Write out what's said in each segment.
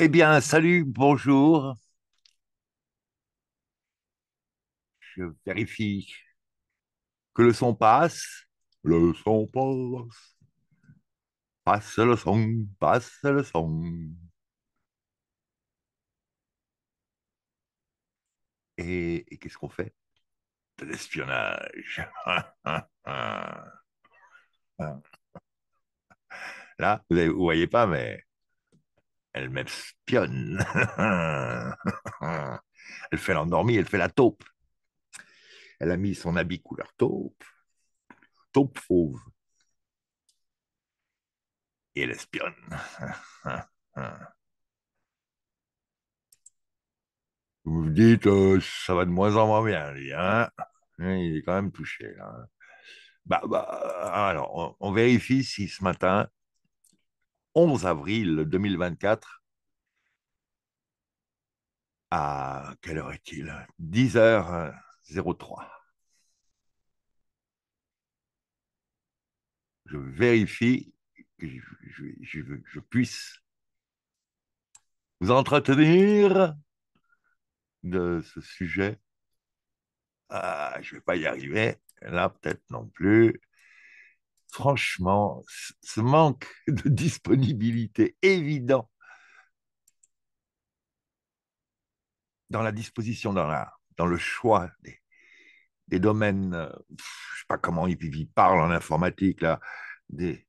Eh bien, salut, bonjour. Je vérifie que le son passe. Le son passe. Passe le son, passe le son. Et, qu'est-ce qu'on fait De l'espionnage. Là, vous ne voyez pas, mais elle m'espionne. elle fait l'endormie, elle fait la taupe. Elle a mis son habit couleur taupe, taupe fauve. Et elle espionne. vous vous dites, euh, ça va de moins en moins bien, hein. Il est quand même touché. Hein. Bah, bah, alors, on, on vérifie si ce matin, 11 avril 2024 à quelle heure est-il 10h03. Je vérifie que je, je, puisse vous entretenir de ce sujet. Ah, je ne vais pas y arriver. Là, peut-être non plus franchement, ce manque de disponibilité évident dans la disposition, dans, dans le choix des, domaines, euh, je ne sais pas comment ils, parle parlent en informatique, là, des,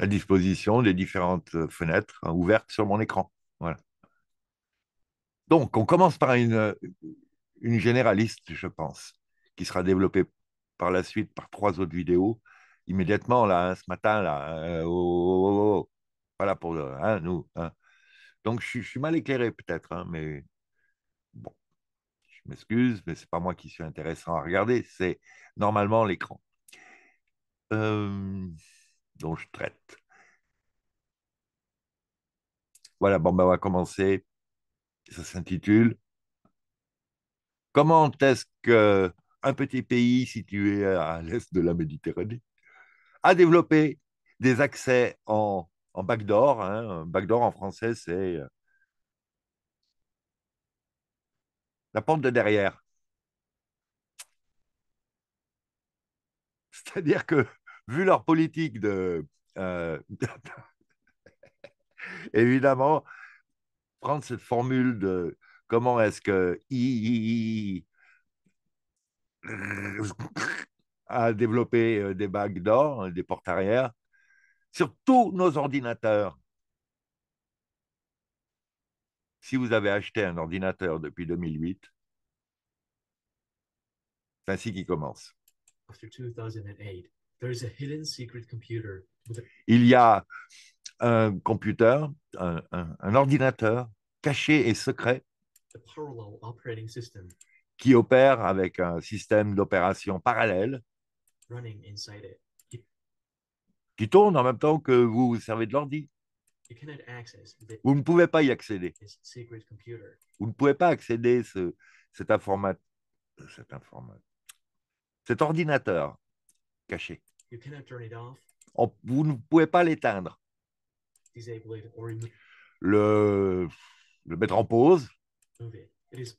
la disposition des différentes euh, fenêtres hein, ouvertes sur mon écran. Donc, on commence par une généraliste, je pense qui sera développé par la suite par trois autres vidéos immédiatement là, hein, ce matin là. Hein, euh, oh, oh, oh, voilà pour euh, hein, nous. Donc je, suis mal éclairé peut-être, mais bon, je m'excuse, mais c'est pas moi qui suis intéressant à regarder, c'est normalement l'écran euh, dont je traite. Voilà, bon ben on va commencer. Ça s'intitule Comment est-ce que un petit pays situé à l'est de la Méditerranée, a développé des accès en, en backdoor. Hein. Backdoor en français, c'est euh, la porte de derrière. C'est-à-dire que, vu leur politique de. Euh, évidemment, prendre cette formule de comment est-ce que I, à développer euh, des bagues d'or, euh, des portes arrière, sur tous nos ordinateurs. Si vous avez acheté un ordinateur depuis 2008, c'est ainsi qu'il commence. Il y a un computer, un, un ordinateur caché et secret qui opère avec un système d'opération parallèle qui tourne en même temps que vous vous servez de l'ordi. Vous ne pouvez pas y accéder. Vous ne pouvez pas accéder à cet, ordinateur caché. vous ne pouvez pas l'éteindre. Le, le mettre en pause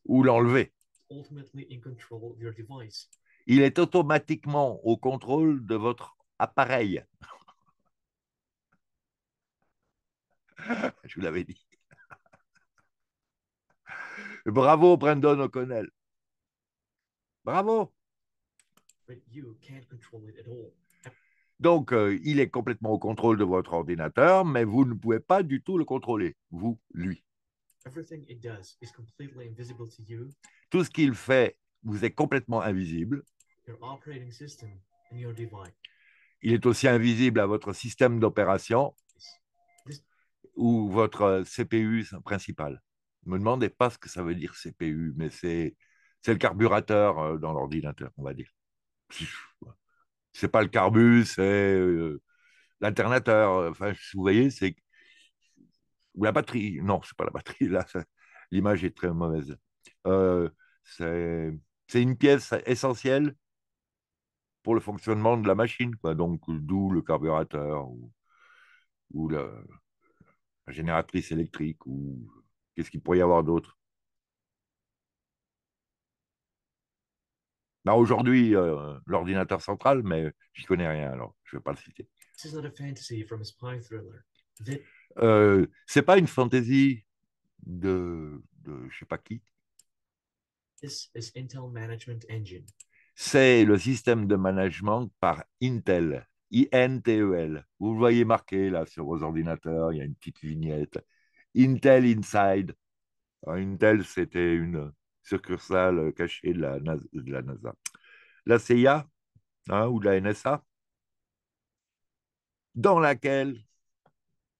ou l'enlever. Il est automatiquement au contrôle de votre appareil. Je vous l'avais dit. Bravo, Brandon O'Connell. Bravo. Donc, euh, il est complètement au contrôle de votre ordinateur, mais vous ne pouvez pas du tout le contrôler, vous, lui. Tout ce qu'il fait vous est complètement invisible. Il est aussi invisible à votre système d'opération ou votre CPU principal. Ne me demandez pas ce que ça veut dire CPU, mais c'est le carburateur euh, dans l'ordinateur, on va dire. C'est pas le carbu, c'est euh, l'internateur. Enfin, vous voyez, c'est ou la batterie. Non, c'est pas la batterie, là, l'image est très mauvaise. Euh, c'est une pièce essentielle pour le fonctionnement de la machine, quoi. donc d'où le carburateur ou, la, génératrice électrique ou qu'est-ce qu'il pourrait y avoir d'autre. Ben Aujourd'hui, euh, l'ordinateur central, mais j'y connais rien, alors je ne vais pas le citer. not a fantasy from spy thriller. Ce euh, c'est pas une fantaisie de, de je sais pas qui. C'est le système de management par Intel, I-N-T-E-L. Vous le voyez marqué là sur vos ordinateurs, il y a une petite vignette. Intel Inside. Intel, c'était une succursale cachée de la, NASA. La CIA hein, ou de la NSA, dans laquelle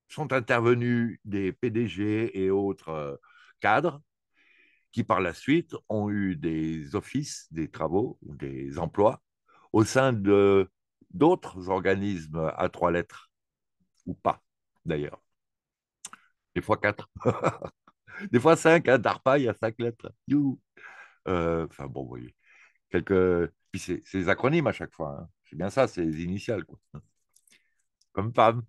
sont intervenus des PDG et autres euh, cadres qui par la suite ont eu des offices, des travaux, des emplois au sein de d'autres organismes à trois lettres, ou pas d'ailleurs. Des fois quatre. des fois cinq, à hein, DARPA, il y a cinq lettres. Euh, enfin bon, voyez Quelques... Puis c'est des acronymes à chaque fois. Hein. C'est bien ça, c'est les initiales. Comme PAM.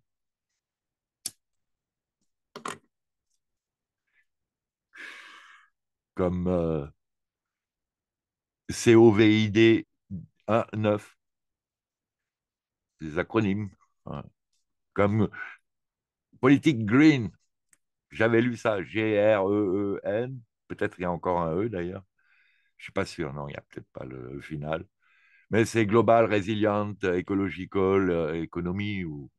comme euh, COVID 19 des acronymes, hein. comme politique green. J'avais lu ça, G-R-E-E-N. Peut-être il y a encore un E d'ailleurs. Je ne suis pas sûr, non, il n'y a peut-être pas le final. Mais c'est global, resilient, ecological, économie, euh, ou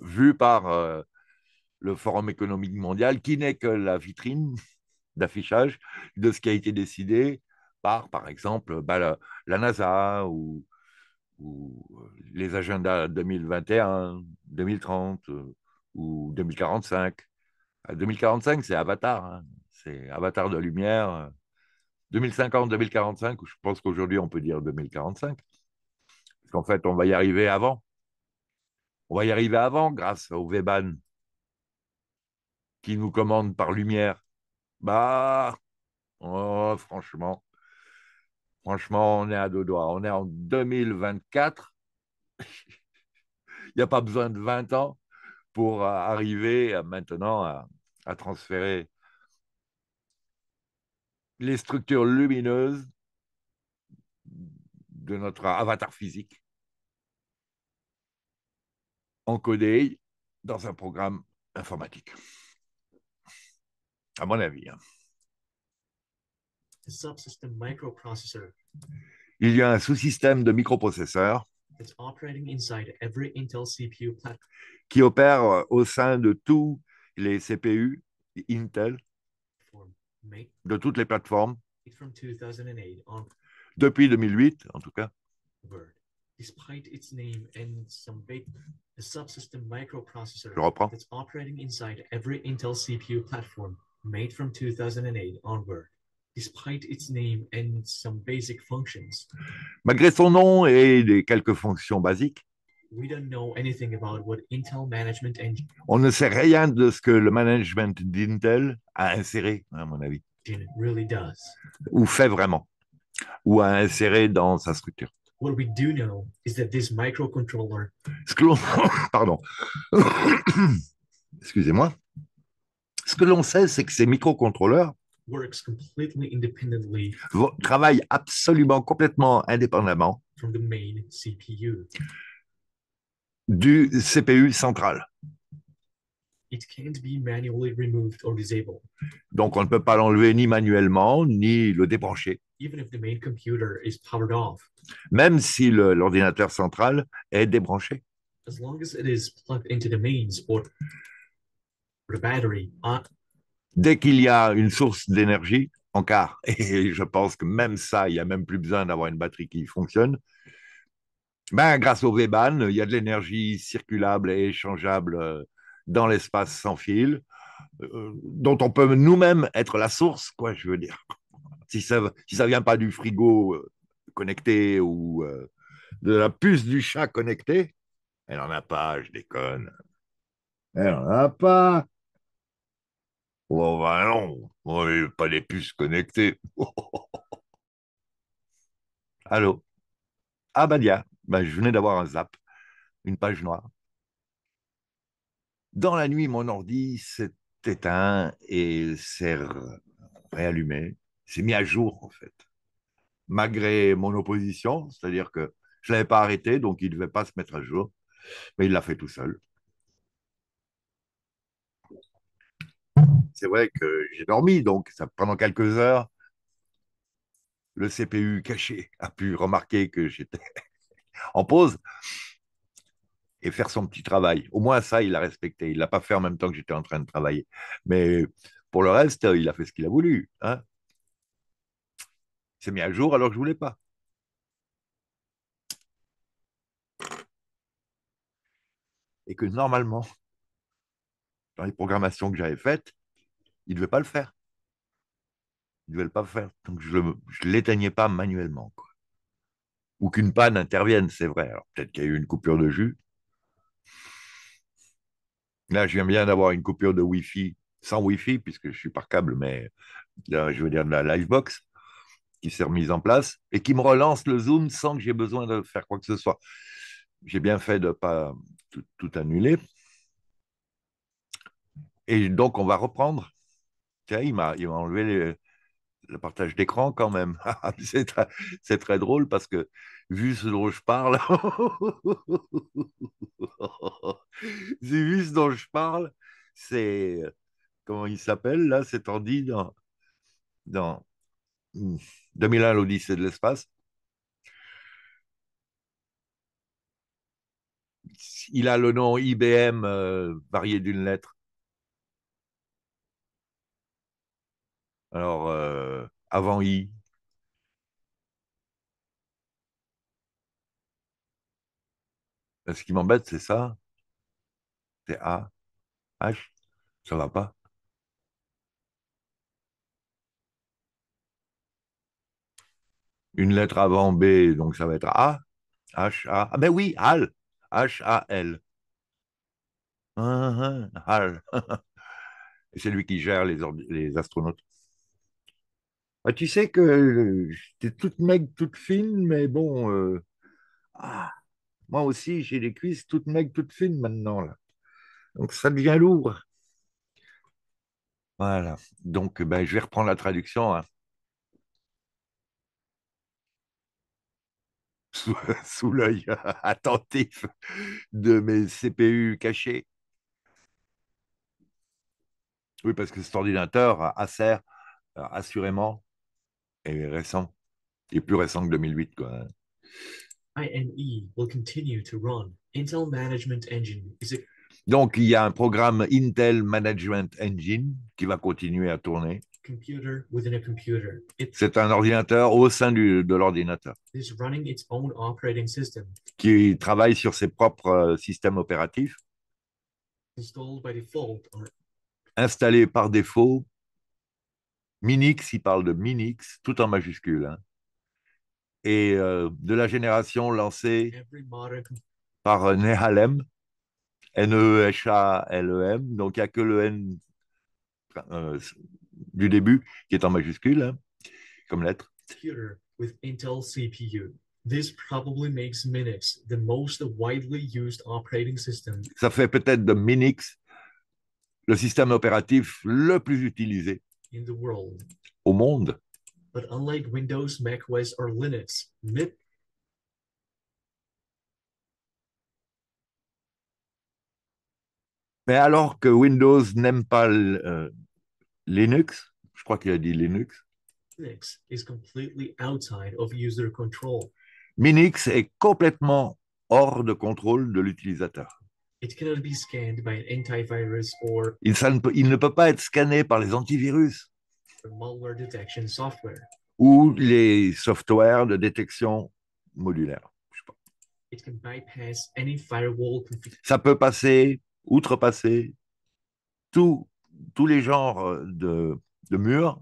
vu par euh, le Forum économique mondial, qui n'est que la vitrine d'affichage de ce qui a été décidé par, par exemple, bah, la, NASA ou, ou, euh, les agendas 2021, 2030 euh, ou 2045. 2045, bah, c'est Avatar, hein. c'est Avatar de lumière. 2050, euh, 2045, je pense qu'aujourd'hui on peut dire 2045, parce qu'en fait on va y arriver avant. On va y arriver avant grâce au Veban, qui nous commande par lumière, bah, oh, franchement, franchement, on est à deux doigts. On est en 2024. Il n'y a pas besoin de 20 ans pour euh, arriver maintenant à, à transférer les structures lumineuses de notre avatar physique encodées dans un programme informatique à mon avis. Hein. Il y a un sous-système de microprocesseurs qui opère euh, au sein de tous les CPU Intel de toutes les plateformes depuis 2008 en tout cas. Je reprends made from 2008 onward. Despite its name and some basic functions. Malgré son nom et les quelques fonctions basiques, We don't know anything about what Intel management engine on ne sait rien de ce que le management d'Intel a inséré, à mon avis, really does. ou fait vraiment, ou a inséré dans sa structure. What we do know is that this microcontroller... Pardon. Excusez-moi. Ce que l'on sait, c'est que ces microcontrôleurs travaillent absolument complètement indépendamment du CPU central. Donc on ne peut pas l'enlever ni manuellement, ni le débrancher. Même si l'ordinateur central est débranché. Ah. Dès qu'il y a une source d'énergie, en car, et je pense que même ça, il n'y a même plus besoin d'avoir une batterie qui fonctionne, ben, grâce au V-Ban, il y a de l'énergie circulable et échangeable euh, dans l'espace sans fil, euh, dont on peut nous-mêmes être la source, quoi, je veux dire. Si ça ne si ça vient pas du frigo euh, connecté ou de la puce du chat connectée, elle n'en a pas, je déconne. Elle n'en a pas. Oh ben non, pas les puces connectées. Allô Ah bah ben, je venais d'avoir un zap, une page noire. Dans la nuit, mon ordi s'est éteint et s'est réallumé, s'est mis à jour en fait. Malgré mon opposition, c'est-à-dire que je ne l'avais pas arrêté, donc il ne devait pas se mettre à jour, mais il l'a fait tout seul. c'est vrai que j'ai dormi, donc ça, pendant quelques heures, le CPU caché a pu remarquer que j'étais en pause et faire son petit travail. Au moins ça, il a respecté. Il ne l'a pas fait en même temps que j'étais en train de travailler. Mais pour le reste, il a fait ce qu'il a voulu. il hein. s'est mis à jour alors que je ne voulais pas. Et que normalement, dans les programmations que j'avais faites, il ne devait pas le faire. Il ne devait pas le faire. Donc, je ne l'éteignais pas manuellement. Ou qu'une panne intervienne, c'est vrai. peut-être qu'il y a eu une coupure de jus. Là, je viens bien d'avoir une coupure de Wi-Fi, sans Wi-Fi, puisque je suis par câble, mais je veux dire de la Livebox qui s'est remise en place et qui me relance le Zoom sans que j'ai besoin de faire quoi que ce soit. J'ai bien fait de ne pas tout, annuler. Et donc, on va reprendre. Tiens, il m'a enlevé le, partage d'écran quand même. c'est très, drôle parce que, vu ce dont je parle, vu ce dont je parle, c'est. Comment il s'appelle là C'est Andy dans, dans 2001 hmm, l'Odyssée de l'espace. Il a le nom IBM euh, varié d'une lettre. Alors, euh, avant I. Euh, ce qui m'embête, c'est ça. C'est A. H. Ça va pas. Une lettre avant B, donc ça va être A. H, A. Ah ben oui, HAL. H, A, L. HAL. Ah, ah, c'est lui qui gère les, les astronautes. Bah, tu sais que euh, j'étais toute maigre, toute fine, mais bon, euh, ah, moi aussi, j'ai les cuisses toutes maigres, toutes fines maintenant. Là. Donc, ça devient lourd. Voilà. Donc, ben, je vais reprendre la traduction. Hein. Sous, sous l'œil attentif de mes CPU cachés. Oui, parce que cet ordinateur, Acer, euh, assurément, est récent. Il est plus récent que 2008, quoi. Donc, il y a un programme Intel Management Engine qui va continuer à tourner. C'est un ordinateur au sein de l'ordinateur qui travaille sur ses propres euh, systèmes opératifs Installé par défaut Minix, il parle de Minix, tout en majuscule. Hein. et euh, de la génération lancée par euh, Nehalem, n e h a l e m Donc, il n'y a que le N euh, du début qui est en majuscule, hein, comme lettre. Ça fait peut-être de Minix le système opératif le plus utilisé au monde. Mais alors que Windows n'aime pas euh, Linux, je crois qu'il a dit Linux. Linux Minix est complètement hors de contrôle de l'utilisateur il, ne peut, pas être scanné par les antivirus ou les softwares de détection modulaire. ça peut passer, outrepasser tous les genres euh, de, murs,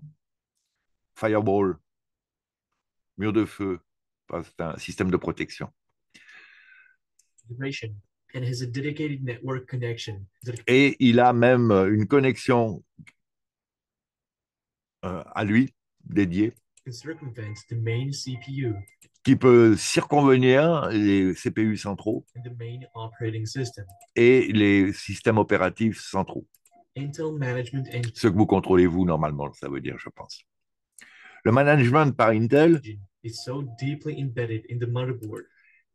firewall, mur de feu, c'est un système de protection. Et il a même euh, une connexion euh, à lui dédiée qui peut circonvenir les CPU centraux et les systèmes opératifs centraux. Ce que vous contrôlez vous normalement, ça veut dire, je pense. Le management par Intel est so deeply embedded in motherboard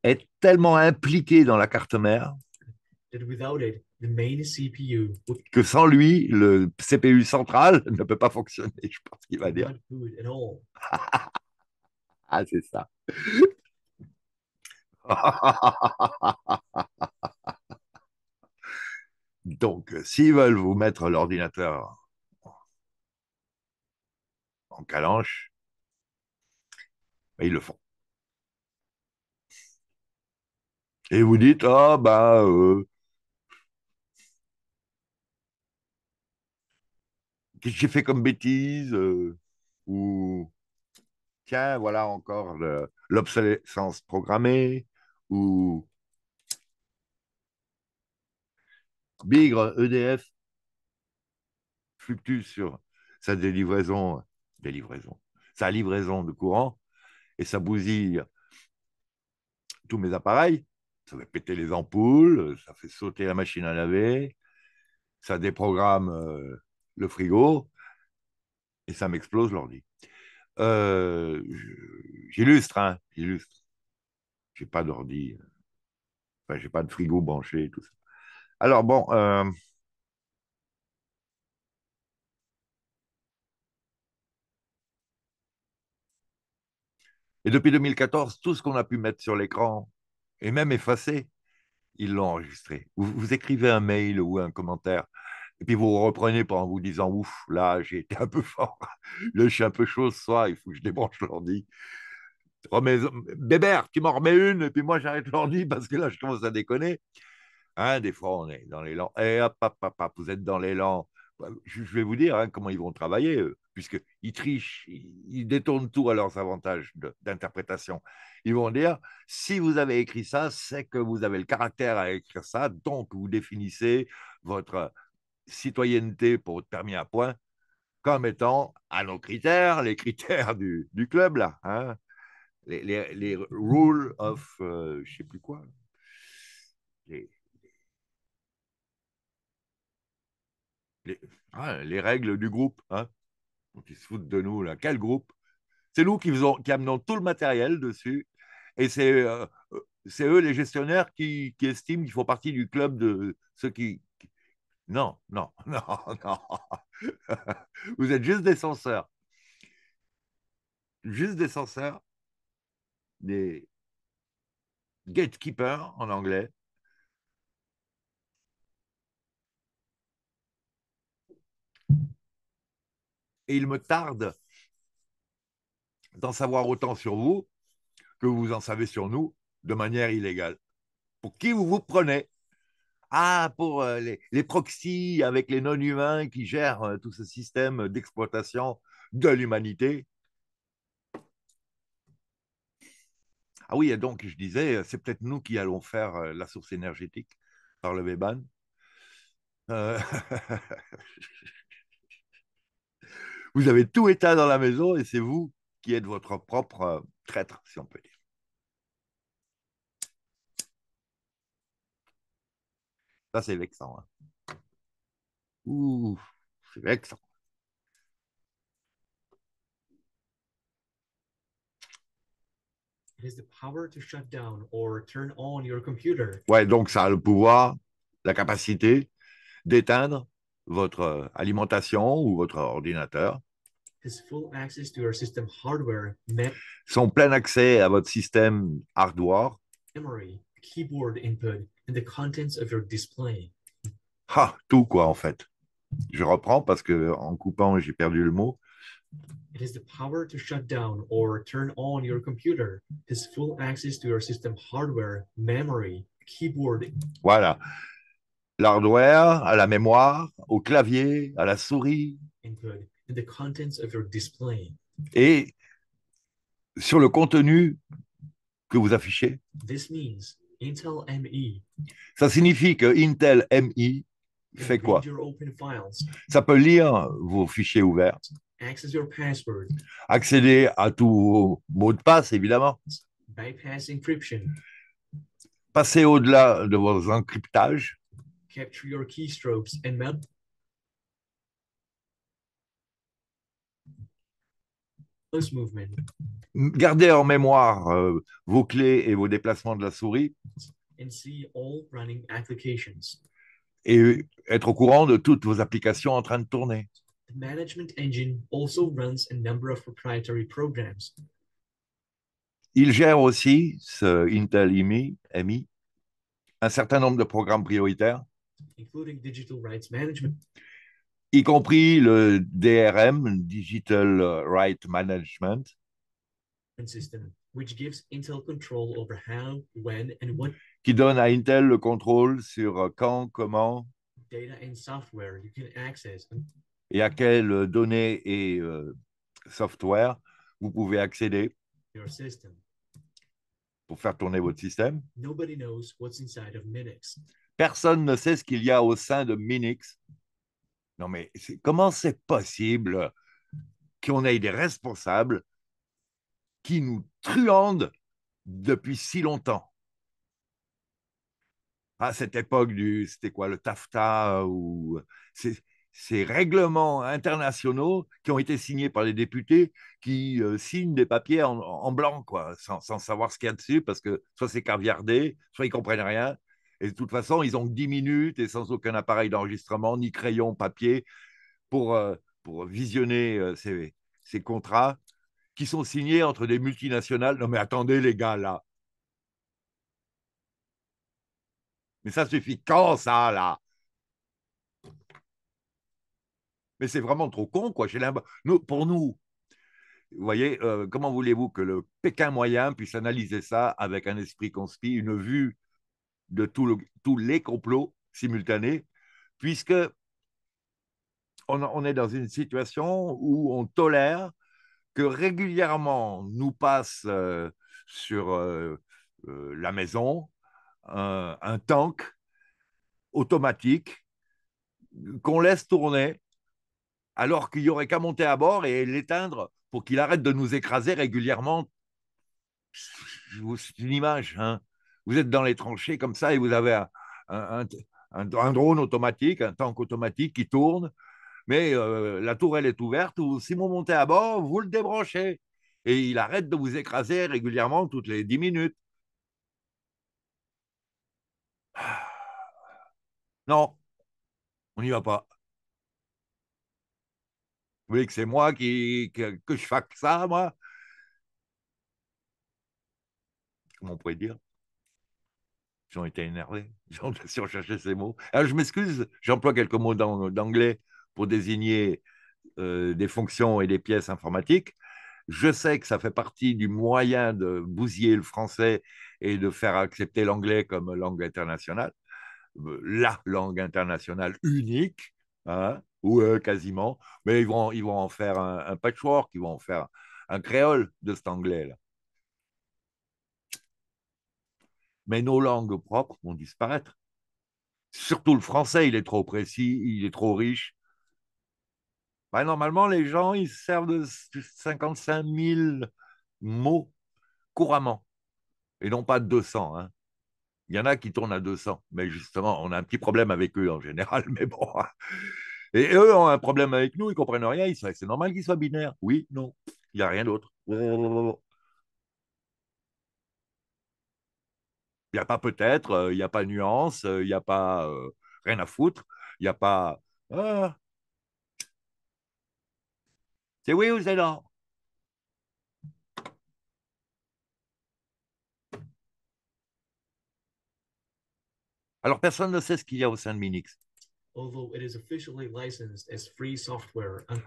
est tellement impliqué dans la carte mère que sans lui, le CPU central ne peut pas fonctionner, je pense qu'il va dire. ah, c'est ça. Donc, euh, s'ils veulent vous mettre l'ordinateur en calanche, ben, ils le font. et vous dites ah ben, qu'est-ce que j'ai fait comme bêtise euh, ou tiens voilà encore l'obsolescence programmée ou Bigre EDF fluctue sur sa délivraison, délivraison, sa livraison de courant et ça bousille tous mes appareils ça fait péter les ampoules, ça fait sauter la machine à laver, ça déprogramme euh, le frigo et ça m'explose l'ordi. Euh, j'illustre, hein, j'illustre. J'ai pas d'ordi, euh, enfin, j'ai pas de frigo branché, et tout ça. Alors bon, Et depuis 2014, tout ce qu'on a pu mettre sur l'écran et même effacé, ils l'ont enregistré. Vous, écrivez un mail ou un commentaire, et puis vous reprenez en vous disant Ouf, là, j'ai été un peu fort, le je suis un peu chaud ce soir, il faut que je débranche l'ordi. Remets... Oh, Bébert, tu m'en remets une, et puis moi, j'arrête l'ordi parce que là, je commence à déconner. Hein, des fois, on est dans l'élan. Et hop, hop, hop, vous êtes dans l'élan. Je vais vous dire hein, comment ils vont travailler, eux puisqu'ils trichent, ils détournent tout à leurs avantages d'interprétation. Ils vont dire, si vous avez écrit ça, c'est que vous avez le caractère à écrire ça, donc vous définissez votre citoyenneté pour votre permis à point comme étant à nos critères, les critères du, club, là, hein. les, rules of, euh, je sais plus quoi, les, ah, règles du groupe. Hein donc se foutent de nous, là. Quel groupe C'est nous qui, qui amenons tout le matériel dessus. Et c'est euh, euh, eux, les gestionnaires, qui, estiment qu'ils font partie du club de ceux qui. qui... Non, non, non, non. Vous êtes juste des censeurs. Juste des censeurs, des gatekeepers en anglais, et il me tarde d'en savoir autant sur vous que vous en savez sur nous de manière illégale. Pour qui vous vous prenez Ah, pour euh, les, proxys avec les non-humains qui gèrent euh, tout ce système d'exploitation de l'humanité. Ah oui, et donc je disais, euh, c'est peut-être nous qui allons faire la source énergétique par le Béban. Vous avez tout éteint dans la maison et c'est vous qui êtes votre propre euh, traître, si on peut dire. Ça, c'est vexant. Hein. Ouh, c'est vexant. It Ouais, donc ça a le pouvoir, la capacité d'éteindre votre euh, alimentation ou votre ordinateur. His full access to your system hardware, son plein accès à votre système hardware. Memory, keyboard input, and the contents of your display. Ah, tout quoi en fait. Je reprends parce que en coupant, j'ai perdu le mot. It has the power to shut down or turn on your computer, his full access to your system hardware, memory, keyboard. Voilà l'hardware, à la mémoire, au clavier, à la souris. Et sur le contenu que vous affichez. E. Ça signifie que Intel MI fait quoi Ça peut lire vos fichiers ouverts. Accéder à tous vos mots de passe, évidemment. Passer au-delà de vos encryptages. Gardez en mémoire euh, vos clés et vos déplacements de la souris. Et être au courant de toutes vos applications en train de tourner. management engine also runs a number of proprietary programs. Il gère aussi, ce Intel IMI, un certain nombre de programmes prioritaires including digital rights management. Y compris le DRM, Digital Right Management. System, which gives Intel control over how, when, and what qui donne à Intel le contrôle sur quand, comment data and software you can access. et à quelles données et euh, software vous pouvez accéder Your system. pour faire tourner votre système. Nobody knows what's inside of Minix. Personne ne sait ce qu'il y a au sein de Minix. Non, mais comment c'est possible qu'on ait des responsables qui nous truandent depuis si longtemps À cette époque du, c'était quoi, le TAFTA ou ces, règlements internationaux qui ont été signés par les députés qui euh, signent des papiers en, blanc, quoi, sans, savoir ce qu'il y a dessus, parce que soit c'est caviardé, soit ils comprennent rien, et de toute façon, ils ont 10 minutes et sans aucun appareil d'enregistrement, ni crayon, papier, pour, euh, pour visionner euh, ces, contrats qui sont signés entre des multinationales. Non mais attendez les gars, là. Mais ça suffit quand ça, là Mais c'est vraiment trop con, quoi. Chez nous, pour nous, vous voyez, euh, comment voulez-vous que le Pékin moyen puisse analyser ça avec un esprit conspi, une vue de tous les complots simultanés, puisque on, est dans une situation où on tolère que régulièrement nous passe euh, sur euh, euh, la maison un, un tank automatique qu'on laisse tourner alors qu'il n'y aurait qu'à monter à bord et l'éteindre pour qu'il arrête de nous écraser régulièrement. C'est une image. Hein vous êtes dans les tranchées comme ça et vous avez un, drone automatique, un tank automatique qui tourne, mais euh, la tourelle est ouverte, ou si vous montez à bord, vous le débranchez. Et il arrête de vous écraser régulièrement toutes les 10 minutes. Non, on n'y va pas. Vous voulez que c'est moi qui, que, je fac ça, moi Comment on pourrait dire ils ont été énervés. ils ont cherché ces mots. Alors, ah, je m'excuse, j'emploie quelques mots d'anglais pour désigner euh, des fonctions et des pièces informatiques. Je sais que ça fait partie du moyen de bousiller le français et de faire accepter l'anglais comme langue internationale, euh, la langue internationale unique, hein, ou euh, quasiment, mais ils vont, ils vont en faire un, un patchwork, ils vont en faire un créole de cet anglais-là. mais nos langues propres vont disparaître. Surtout le français, il est trop précis, il est trop riche. Ben, normalement, les gens, ils servent de 55 000 mots couramment, et non pas 200. Hein. Il y en a qui tournent à 200, mais justement, on a un petit problème avec eux en général, mais bon. Et eux ont un problème avec nous, ils comprennent rien, c'est normal qu'ils soient binaires. Oui, non, il n'y a rien d'autre. Il n'y a pas peut-être, euh, il n'y a pas nuance, euh, il n'y a pas euh, rien à foutre, il n'y a pas. Ah. C'est oui ou c'est non Alors personne ne sait ce qu'il y a au sein de Minix.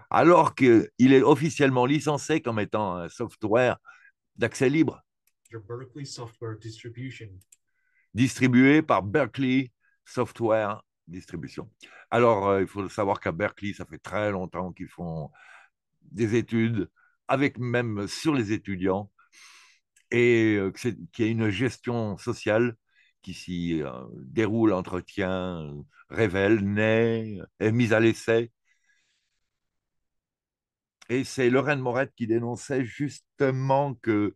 Alors qu'il est officiellement licencié comme étant un software d'accès libre distribué par Berkeley Software Distribution. Alors, euh, il faut savoir qu'à Berkeley, ça fait très longtemps qu'ils font des études, avec même sur les étudiants, et euh, qu'il y a une gestion sociale qui s'y euh, déroule, entretient, révèle, naît, est mise à l'essai. Et c'est Lorraine Morette qui dénonçait justement que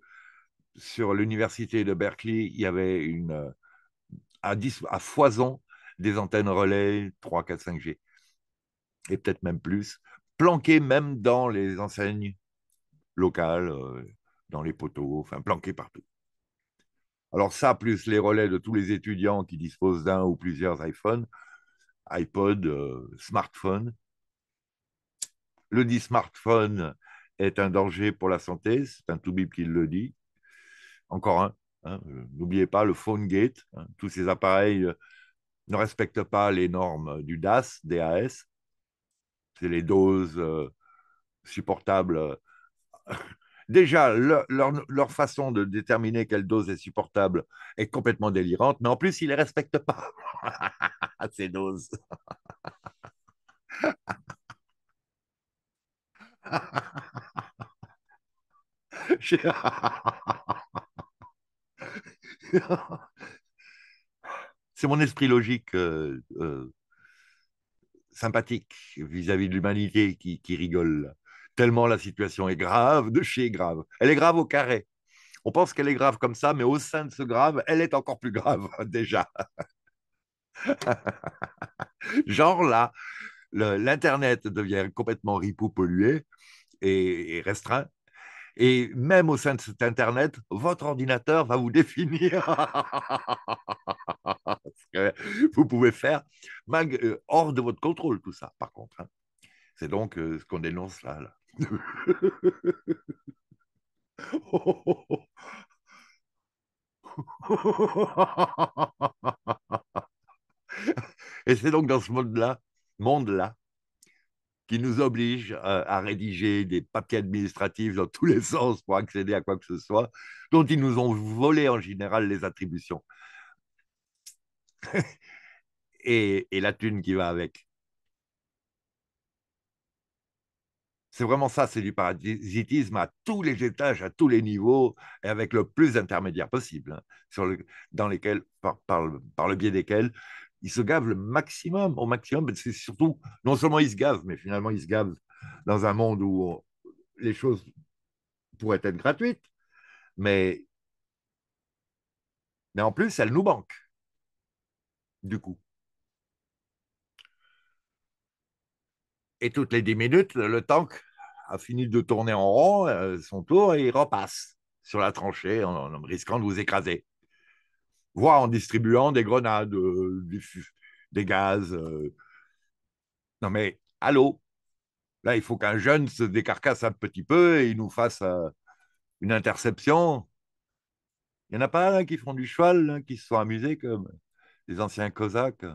sur l'université de Berkeley, il y avait une à, foison des antennes relais 3, 4, 5G, et peut-être même plus, planquées même dans les enseignes locales, euh, dans les poteaux, enfin planquées partout. Alors ça, plus les relais de tous les étudiants qui disposent d'un ou plusieurs iPhones, iPod, euh, smartphone. Le dit smartphone est un danger pour la santé, c'est un tout tobib qui le dit. Encore un. Hein, euh, n'oubliez pas le phone gate. Hein, tous ces appareils euh, ne respectent pas les normes du DAS, DAS. C'est les doses euh, supportables. Déjà, leur, façon de déterminer quelle dose est supportable est complètement délirante, mais en plus, ils ne les respectent pas, ces doses. c'est mon esprit logique euh, euh, sympathique vis-à-vis de l'humanité qui, rigole. Tellement la situation est grave, de chez grave. Elle est grave au carré. On pense qu'elle est grave comme ça, mais au sein de ce grave, elle est encore plus grave déjà. Genre là, l'Internet devient complètement ripou pollué et restreint et même au sein de cet Internet, votre ordinateur va vous définir ce que vous pouvez faire euh, hors de votre contrôle, tout ça, par contre. Hein. C'est donc euh, ce qu'on dénonce là. Et c'est donc dans ce monde-là, monde-là, qui nous oblige euh, à, rédiger des papiers administratifs dans tous les sens pour accéder à quoi que ce soit, dont ils nous ont volé en général les attributions. et, la thune qui va avec. C'est vraiment ça, c'est du parasitisme à tous les étages, à tous les niveaux, et avec le plus d'intermédiaires possible, hein, sur le, dans lesquels, par, le biais desquels ils se gavent le maximum, au maximum, c'est surtout, non seulement ils se gavent, mais finalement ils se gavent dans un monde où euh, les choses pourraient être gratuites, mais, mais en plus, elles nous manquent, du coup. Et toutes les dix minutes, le tank a fini de tourner en rond euh, son tour et il repasse sur la tranchée en risquant de vous écraser voire en distribuant des grenades, euh, des, gaz. Euh. Non mais, allô Là, il faut qu'un jeune se décarcasse un petit peu et il nous fasse euh, une interception. Il n'y en a pas qui font du cheval, hein, qui se sont amusés comme les anciens cosaques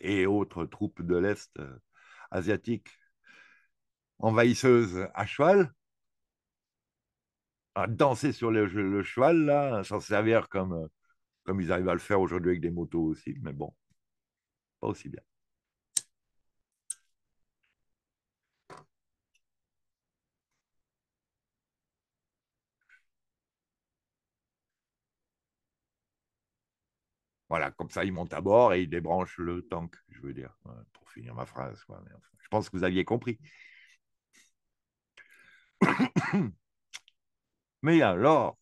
et autres troupes de l'Est asiatique envahisseuses à cheval à danser sur le, le cheval, là, s'en servir comme comme ils arrivent à le faire aujourd'hui avec des motos aussi, mais bon, pas aussi bien. Voilà, comme ça, ils montent à bord et ils débranchent le tank, je veux dire, euh, pour finir ma phrase. je pense que vous aviez compris. Mais alors,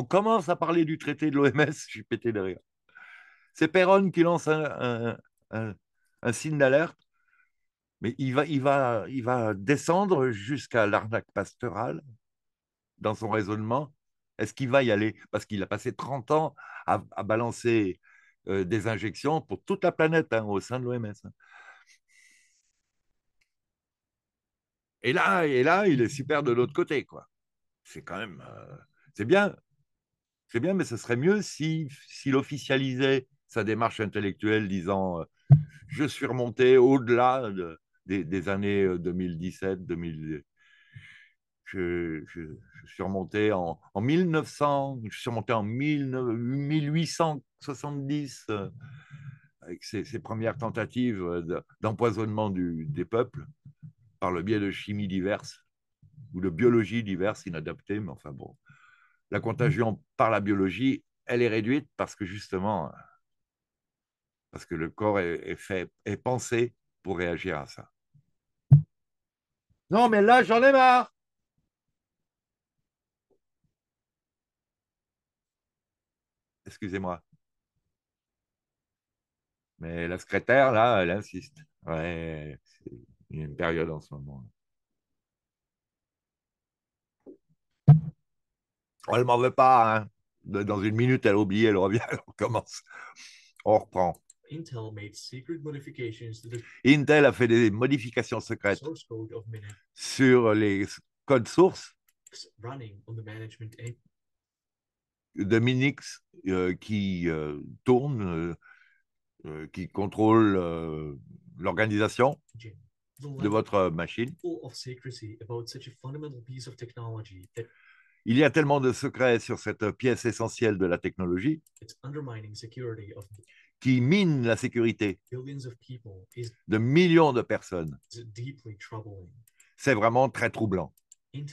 On commence à parler du traité de l'OMS, je suis pété derrière. C'est Perron qui lance un, signe d'alerte, mais il va, il va, il va descendre jusqu'à l'arnaque pastorale dans son raisonnement. Est-ce qu'il va y aller Parce qu'il a passé 30 ans à, balancer euh, des injections pour toute la planète hein, au sein de l'OMS. Et là, et là, il est super de l'autre côté, quoi. C'est quand même, euh, c'est bien c'est bien, mais ce serait mieux s'il officialisait sa démarche intellectuelle disant euh, je suis remonté au-delà des, années 2017, euh, Je, suis remonté en, 1900, je suis remonté en 1870 euh, avec ses, premières tentatives d'empoisonnement des peuples par le biais de chimie diverses ou de biologie diverses inadaptées, mais enfin bon la mmh. contagion par la biologie, elle est réduite parce que justement, parce que le corps est, fait, est pensé pour réagir à ça. Non, mais là, j'en ai marre. Excusez-moi. Mais la secrétaire, là, elle insiste. Ouais, il une période en ce moment. Elle ne m'en veut pas. Hein. Dans une minute, elle oublie, elle revient, elle recommence. On reprend. Intel, a fait des modifications secrètes sur les codes sources de Minix euh, qui tournent, euh, tourne, euh, qui contrôle l'organisation de votre machine. Il y a tellement de secrets sur cette pièce essentielle de la technologie qui mine la sécurité de millions de personnes. C'est vraiment très troublant. Il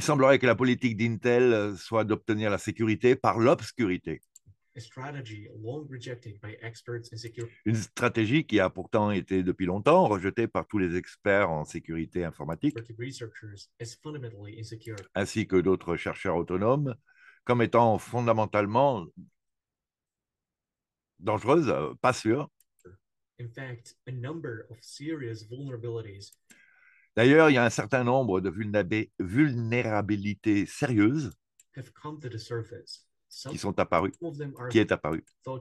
semblerait que la politique d'Intel euh, soit d'obtenir la sécurité par l'obscurité. Une stratégie qui a pourtant été depuis longtemps rejetée par tous les experts en sécurité informatique, ainsi que d'autres chercheurs autonomes, comme étant fondamentalement dangereuse, euh, pas sûre. D'ailleurs, il y a un certain nombre de vulnérabilités sérieuses qui sont apparus, qui est apparu. On,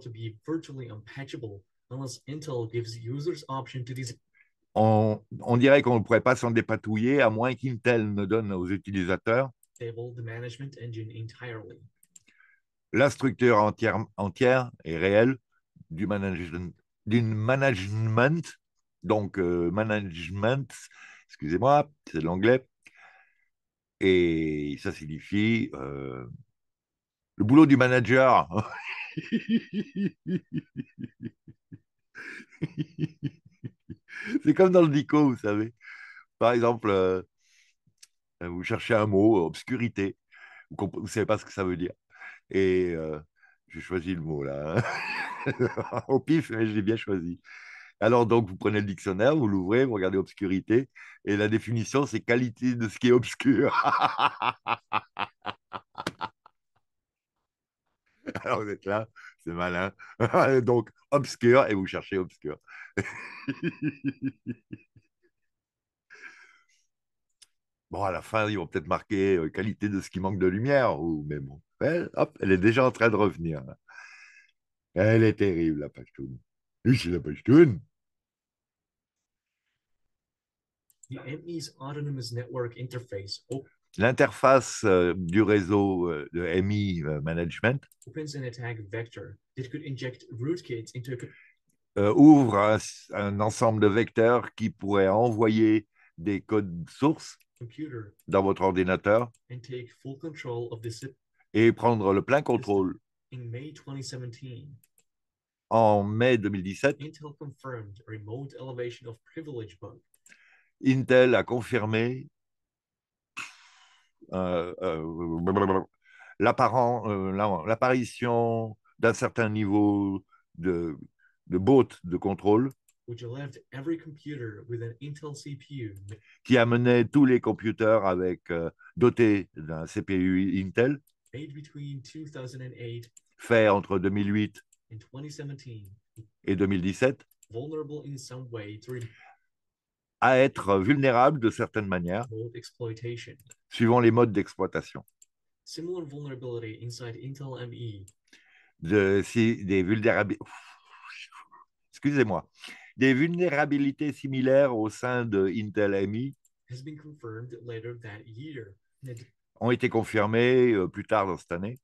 dirait qu'on ne pourrait pas s'en dépatouiller à moins qu'Intel ne donne aux utilisateurs la structure entière, entière et réelle du management, d'une management, donc euh, management, excusez-moi, c'est de l'anglais, et ça signifie euh, le boulot du manager. c'est comme dans le dico, vous savez. Par exemple, euh, euh, vous cherchez un mot, euh, obscurité, vous ne savez pas ce que ça veut dire. Et j'ai choisi le mot là, hein. au pif, mais j'ai bien choisi. Alors donc, vous prenez le dictionnaire, vous l'ouvrez, vous regardez obscurité, et la définition, c'est qualité de ce qui est obscur. Alors vous êtes là, c'est malin. Donc, obscur, et vous cherchez obscur. bon, à la fin, ils vont peut-être marquer euh, qualité de ce qui manque de lumière, ou mais bon. Elle, hop, elle est déjà en train de revenir. Elle est terrible, la Pachtoun. Oui, c'est la Pachtoun. The autonomous network interface oh l'interface euh, du réseau euh, de MI Management ouvre un, un, ensemble de vecteurs qui pourraient envoyer des codes sources dans votre ordinateur et prendre le plein contrôle. En mai 2017, Intel a confirmé euh, euh, euh, l'apparition d'un certain niveau de, de bot de contrôle qui amenait tous les computers avec, dotés d'un CPU Intel, fait entre 2008 et 2017, à être vulnérables de certaines manières, suivant les modes d'exploitation. E. des vulnérabilités. Excusez-moi. Des vulnérabilités similaires au sein de Intel MI e ont été confirmées euh, plus tard dans cette année,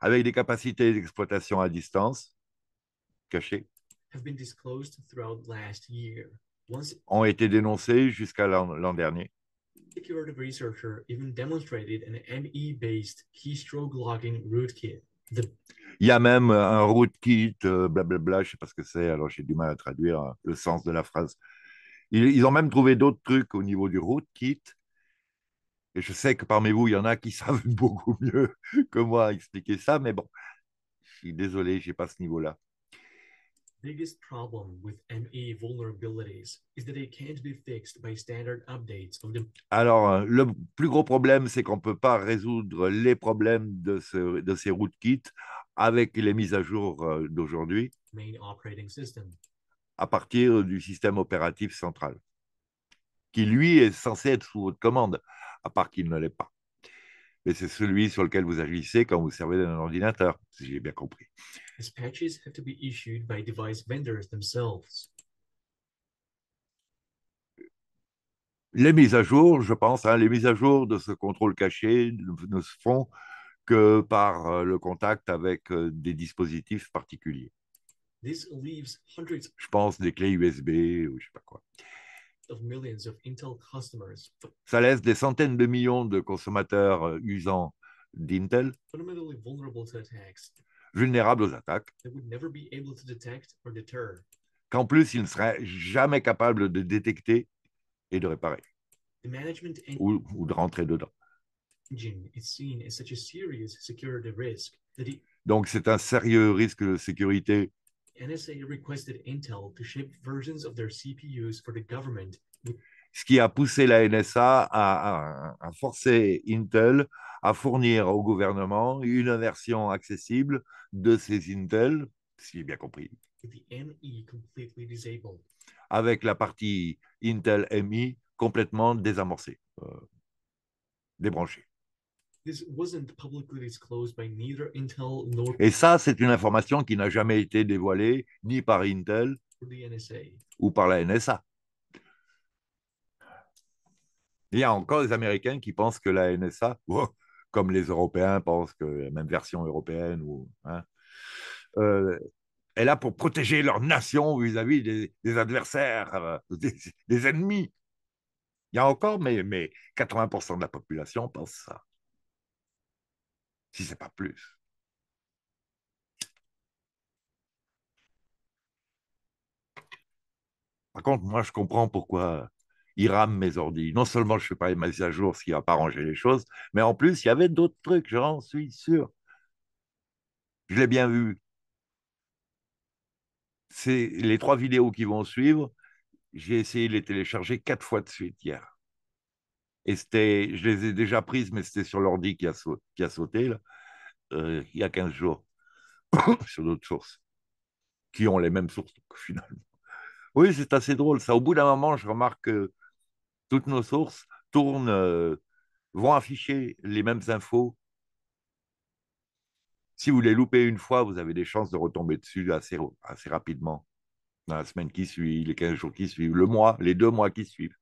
avec des capacités d'exploitation à distance cachées ont été dénoncés jusqu'à l'an dernier. Il y a même un rootkit, euh, blablabla, je ne sais pas ce que c'est, alors j'ai du mal à traduire euh, le sens de la phrase. Ils, ils ont même trouvé d'autres trucs au niveau du rootkit. Et je sais que parmi vous, il y en a qui savent beaucoup mieux que moi expliquer ça, mais bon, je suis désolé, je n'ai pas ce niveau-là. Alors, le plus gros problème, c'est qu'on ne peut pas résoudre les problèmes de, de ces rootkits avec les mises à jour euh, d'aujourd'hui à partir du système opératif central, qui lui est censé être sous votre commande, à part qu'il ne l'est pas mais c'est celui sur lequel vous agissez quand vous servez d'un ordinateur, si j'ai bien compris. Les mises à jour, je pense, hein, les mises à jour de ce contrôle caché ne se font que par euh, le contact avec euh, des dispositifs particuliers. Je pense des clés USB ou je ne sais pas quoi. Ça laisse des centaines de millions de consommateurs euh, usant d'Intel vulnérables aux attaques, qu'en plus ils ne seraient jamais capables de détecter et de réparer ou, de rentrer dedans. Donc c'est un sérieux risque de sécurité ce qui a poussé la NSA à, forcer Intel à fournir au gouvernement une version accessible de ces Intel, si j'ai bien compris, e avec la partie Intel MI complètement désamorcée, euh, débranchée. Et ça, c'est une information qui n'a jamais été dévoilée ni par Intel ou par la NSA. Il y a encore des Américains qui pensent que la NSA, oh, comme les Européens pensent que la même version européenne, ou, est hein, euh, là pour protéger leur nation vis-à-vis des, adversaires, euh, des, des, ennemis. Il y a encore, mais, mais 80% de la population pense ça si ce n'est pas plus. Par contre, moi, je comprends pourquoi il rame mes ordi. Non seulement je ne fais pas les mises à jour, ce qui va pas ranger les choses, mais en plus, il y avait d'autres trucs, j'en suis sûr. Je l'ai bien vu. C'est les trois vidéos qui vont suivre. J'ai essayé de les télécharger quatre fois de suite hier. Et c'était, je les ai déjà prises, mais c'était sur l'ordi qui a, sauté, euh, il y a 15 jours, sur d'autres sources, qui ont les mêmes sources finalement. Oui, c'est assez drôle ça. Au bout d'un moment, je remarque que toutes nos sources tournent, euh, vont afficher les mêmes infos. Si vous les loupez une fois, vous avez des chances de retomber dessus assez, assez rapidement dans la semaine qui suit, les 15 jours qui suivent, le mois, les deux mois qui suivent.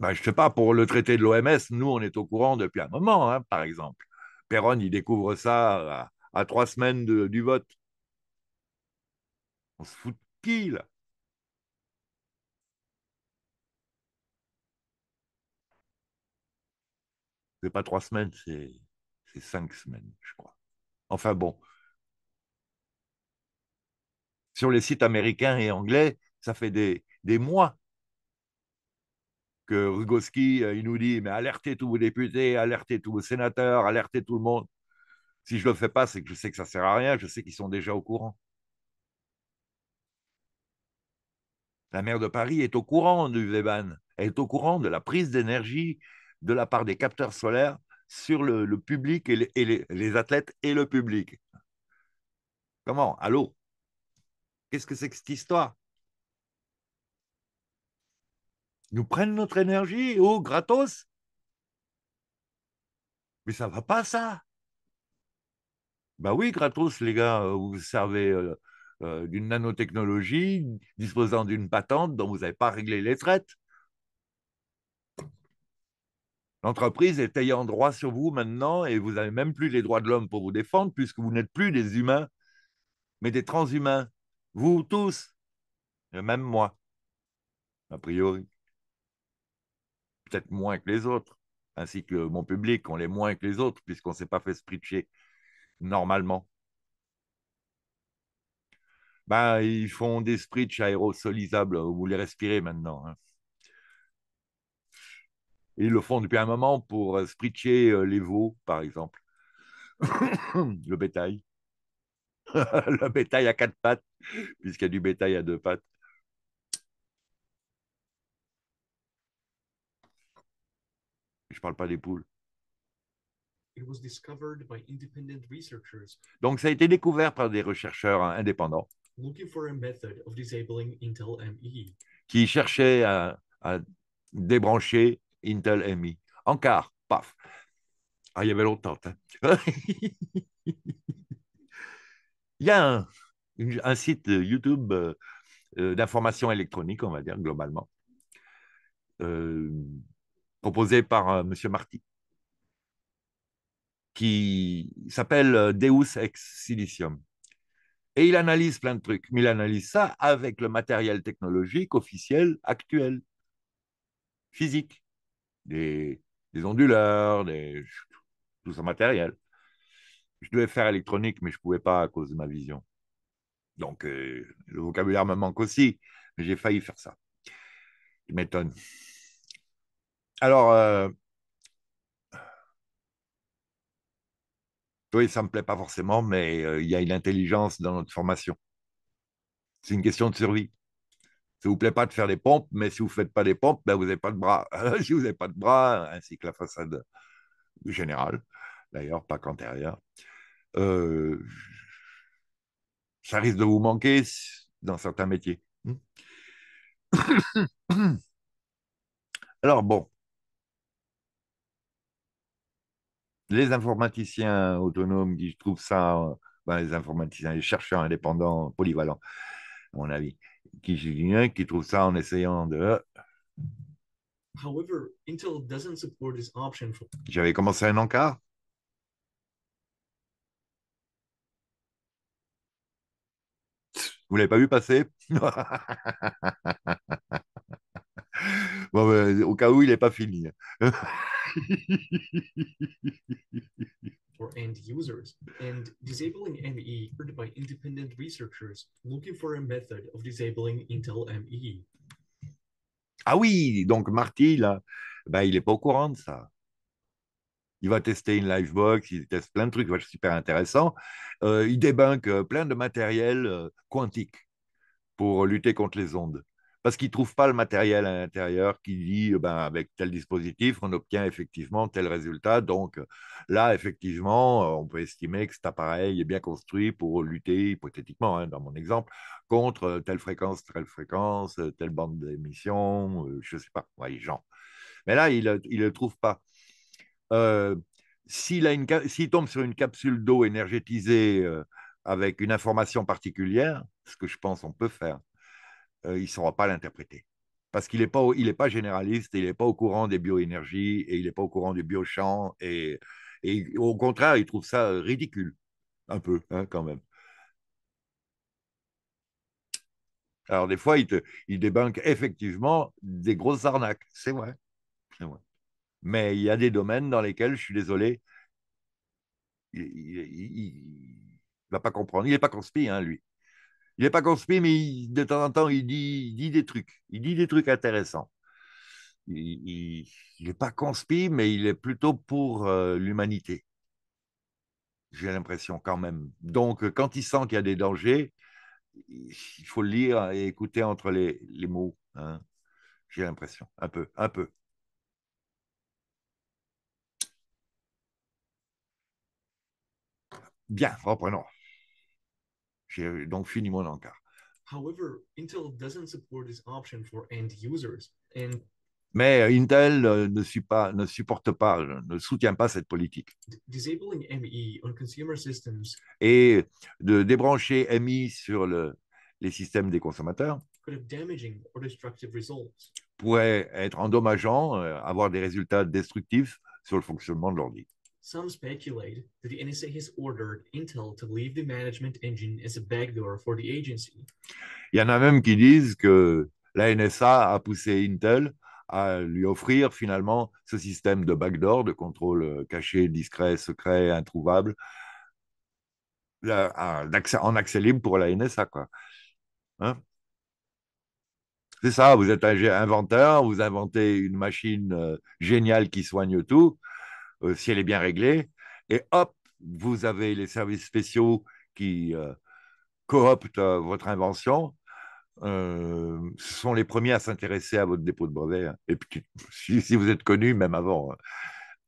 Bah, je ne sais pas, pour le traité de l'OMS, nous, on est au courant depuis un moment, hein, par exemple. Perron, il découvre ça à, trois semaines du vote. On se fout de qui, là C'est pas trois semaines, c'est cinq semaines, je crois. Enfin bon. Sur les sites américains et anglais, ça fait des mois que Rugoski, euh, il nous dit, mais alertez tous vos députés, alertez tous vos sénateurs, alertez tout le monde. Si je ne le fais pas, c'est que je sais que ça ne sert à rien, je sais qu'ils sont déjà au courant. La maire de Paris est au courant du Véban, elle est au courant de la prise d'énergie de la part des capteurs solaires sur le, public et, les, les, athlètes et le public. Comment Allô Qu'est-ce que c'est que cette histoire nous prennent notre énergie, oh, gratos. Mais ça ne va pas, ça. ben oui, gratos, les gars, euh, vous servez euh, euh, d'une nanotechnologie disposant d'une patente dont vous n'avez pas réglé les traites. L'entreprise est ayant droit sur vous maintenant et vous n'avez même plus les droits de l'homme pour vous défendre puisque vous n'êtes plus des humains, mais des transhumains. Vous tous, et même moi, a priori peut-être moins que les autres, ainsi que mon public, on l'est moins que les autres, puisqu'on ne s'est pas fait spritcher normalement. Bah, ils font des spritches aérosolisables, vous les respirez maintenant. Hein. Ils le font depuis un moment pour spritcher euh, les veaux, par exemple. le bétail. le bétail à quatre pattes, puisqu'il y a du bétail à deux pattes. je parle pas des poules. Donc, ça a été découvert par des chercheurs hein, indépendants e. qui cherchaient à, débrancher Intel ME. En paf. Ah, il y avait longtemps. Hein. il y a un, site YouTube euh, euh, d'information électronique, on va dire, globalement, euh, proposé par euh, M. Marty, qui s'appelle euh, Deus Ex Silicium. Et il analyse plein de trucs, mais il analyse ça avec le matériel technologique officiel actuel, physique, des, onduleurs, des, tout ce matériel. Je devais faire électronique, mais je ne pouvais pas à cause de ma vision. Donc, euh, le vocabulaire me manque aussi, mais j'ai failli faire ça. Il m'étonne. Alors, euh, oui, ça ne me plaît pas forcément, mais euh, il y a une intelligence dans notre formation. C'est une question de survie. Ça ne vous plaît pas de faire des pompes, mais si vous ne faites pas des pompes, ben, vous n'avez pas de bras. si vous n'avez pas de bras, ainsi que la façade générale, d'ailleurs, pas qu'antérieure, euh, ça risque de vous manquer dans certains métiers. Hmm? Alors bon, les informaticiens autonomes qui trouvent ça, euh, ben, les informaticiens, les chercheurs indépendants, polyvalents, à mon avis, qui, qui euh, trouvent ça en essayant de. Euh, J'avais commencé un encart. Vous l'avez pas vu passer Ben, au cas où, il n'est pas fini. end users, and disabling ME by independent researchers looking for a method of disabling Intel ME. Ah oui, donc Marty, là, ben, il n'est pas au courant de ça. Il va tester une Livebox, il teste plein de trucs super intéressant. Euh, il débunke plein de matériel euh, quantique pour lutter contre les ondes parce qu'il ne trouve pas le matériel à l'intérieur qui dit eh ben, avec tel dispositif, on obtient effectivement tel résultat. Donc là, effectivement, on peut estimer que cet appareil est bien construit pour lutter, hypothétiquement, hein, dans mon exemple, contre euh, telle fréquence, telle fréquence, euh, telle bande d'émission, euh, je ne sais pas, ouais, genre. Mais là, il ne le trouve pas. s'il tombe sur une capsule d'eau énergétisée avec une information particulière, ce que je pense on peut faire, euh, il ne saura pas l'interpréter. Parce qu'il n'est pas, est pas généraliste, il n'est pas au courant des bioénergies et il n'est pas au courant du biochamp, Et, au contraire, il trouve ça euh, ridicule, un peu, hein, quand même. Alors, des fois, il, te, effectivement des grosses arnaques. C'est vrai. Mais il y a des domaines dans lesquels, je suis désolé, il ne va pas comprendre. Il n'est pas conspire, hein, lui. Il n'est pas conspi, mais de temps en temps, il dit, des trucs. Il dit des trucs intéressants. Il n'est pas conspi, mais il est plutôt pour euh, l'humanité. J'ai l'impression quand même. Donc, quand il sent qu'il y a des dangers, il faut lire et écouter entre les, mots. Hein. J'ai l'impression. Un peu, un peu. Bien, reprenons. J'ai donc fini mon encart. However, Intel mais Intel ne, ne, supporte pas, euh, ne soutient pas cette politique. E Et de débrancher MI e sur les systèmes des consommateurs pourrait être endommageant, euh, avoir des résultats destructifs sur le fonctionnement de l'ordi. Il y en a même qui disent que la NSA a poussé Intel à lui offrir finalement ce système de backdoor, de contrôle euh, caché, discret, secret, introuvable, en accès libre pour la NSA. Quoi. Hein? C'est ça, vous êtes un inventeur, vous inventez une machine euh, géniale qui soigne tout, euh, si elle est bien réglée. Et hop, vous avez les services spéciaux qui euh, cooptent euh, votre invention. ce sont les premiers à s'intéresser à votre dépôt de brevet. Hein. Et puis, si, vous êtes connu, même avant,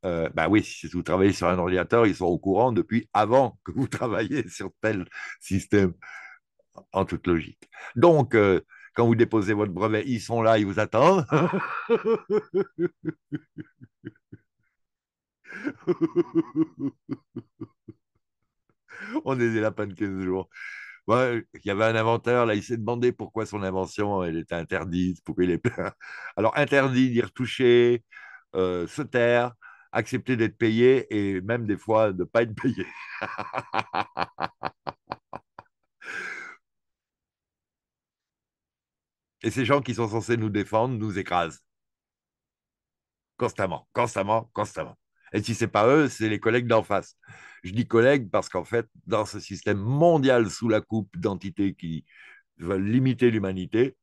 ben oui, si vous travaillez sur un ordinateur, ils sont au courant depuis avant que vous travaillez sur tel système, en toute logique. Donc, quand vous déposez votre brevet, ils sont là, ils vous attendent. on était là pas de 15 jours. Ouais, il y avait un inventeur, là, il s'est demandé pourquoi son invention, elle était interdite, pourquoi il est Alors, interdit d'y retoucher, euh, se taire, accepter d'être payé et même des fois de ne pas être payé. et ces gens qui sont censés nous défendre nous écrasent. Constamment, constamment, constamment. Et si c'est pas eux, c'est les collègues d'en face. Je dis collègues parce qu'en fait, dans ce système mondial sous la coupe d'entités qui veulent limiter l'humanité,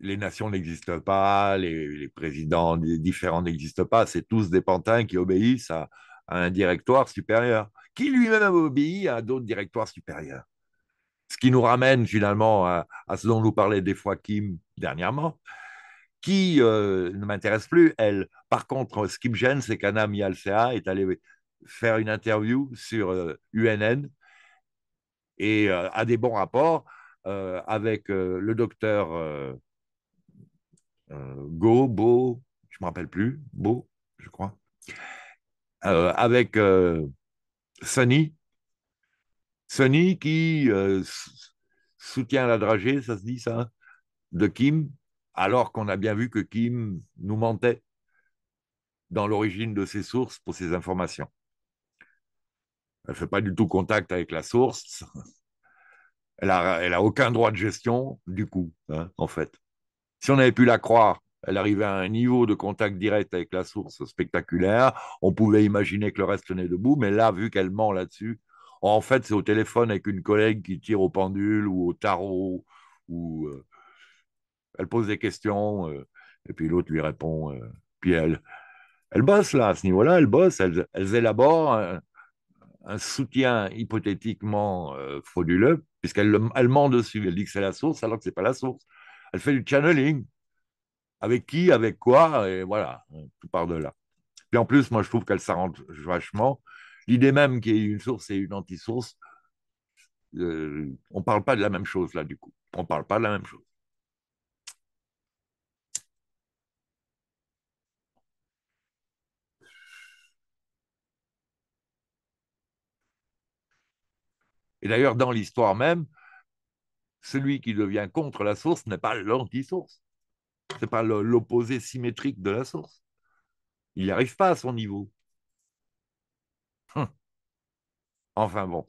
les nations n'existent pas, les, présidents différents n'existent pas, c'est tous des pantins qui obéissent à, un directoire supérieur, qui lui-même obéit à d'autres directoires supérieurs. Ce qui nous ramène finalement à ce dont nous parlait des fois Kim dernièrement, qui euh, ne m'intéresse plus, elle. Par contre, euh, ce qui me gêne, c'est qu'Anna Mialcea est allée faire une interview sur UNN euh, et a des bons rapports avec le docteur Go, Bo, je ne me rappelle plus, Bo, je crois, avec Sonny. Sonny qui soutient la dragée, ça se dit ça, de Kim, alors qu'on a bien vu que Kim nous mentait dans l'origine de ses sources pour ses informations. Elle ne fait pas du tout contact avec la source. Elle n'a a aucun droit de gestion, du coup, hein, en fait. Si on avait pu la croire, elle arrivait à un niveau de contact direct avec la source spectaculaire. On pouvait imaginer que le reste tenait debout, mais là, vu qu'elle ment là-dessus, en fait, c'est au téléphone avec une collègue qui tire au pendule ou au tarot ou, euh, elle pose des questions, euh, et puis l'autre lui répond. Euh, puis elle, bosse là, à ce niveau-là, elle bosse, elle élabore un, soutien hypothétiquement euh, frauduleux, puisqu'elle elle ment dessus, elle dit que c'est la source alors que ce n'est pas la source. Elle fait du channeling. Avec qui, avec quoi, et voilà, tout part de là. Puis en plus, moi, je trouve qu'elle s'arrange vachement. L'idée même qu'il y ait une source et une anti-source, on ne parle pas de la même chose là, du coup. On ne parle pas de la même chose. Et d'ailleurs, dans l'histoire même, celui qui devient contre la source n'est pas l'anti-source. Ce n'est pas l'opposé symétrique de la source. Il n'y arrive pas à son niveau. Hum. Enfin bon.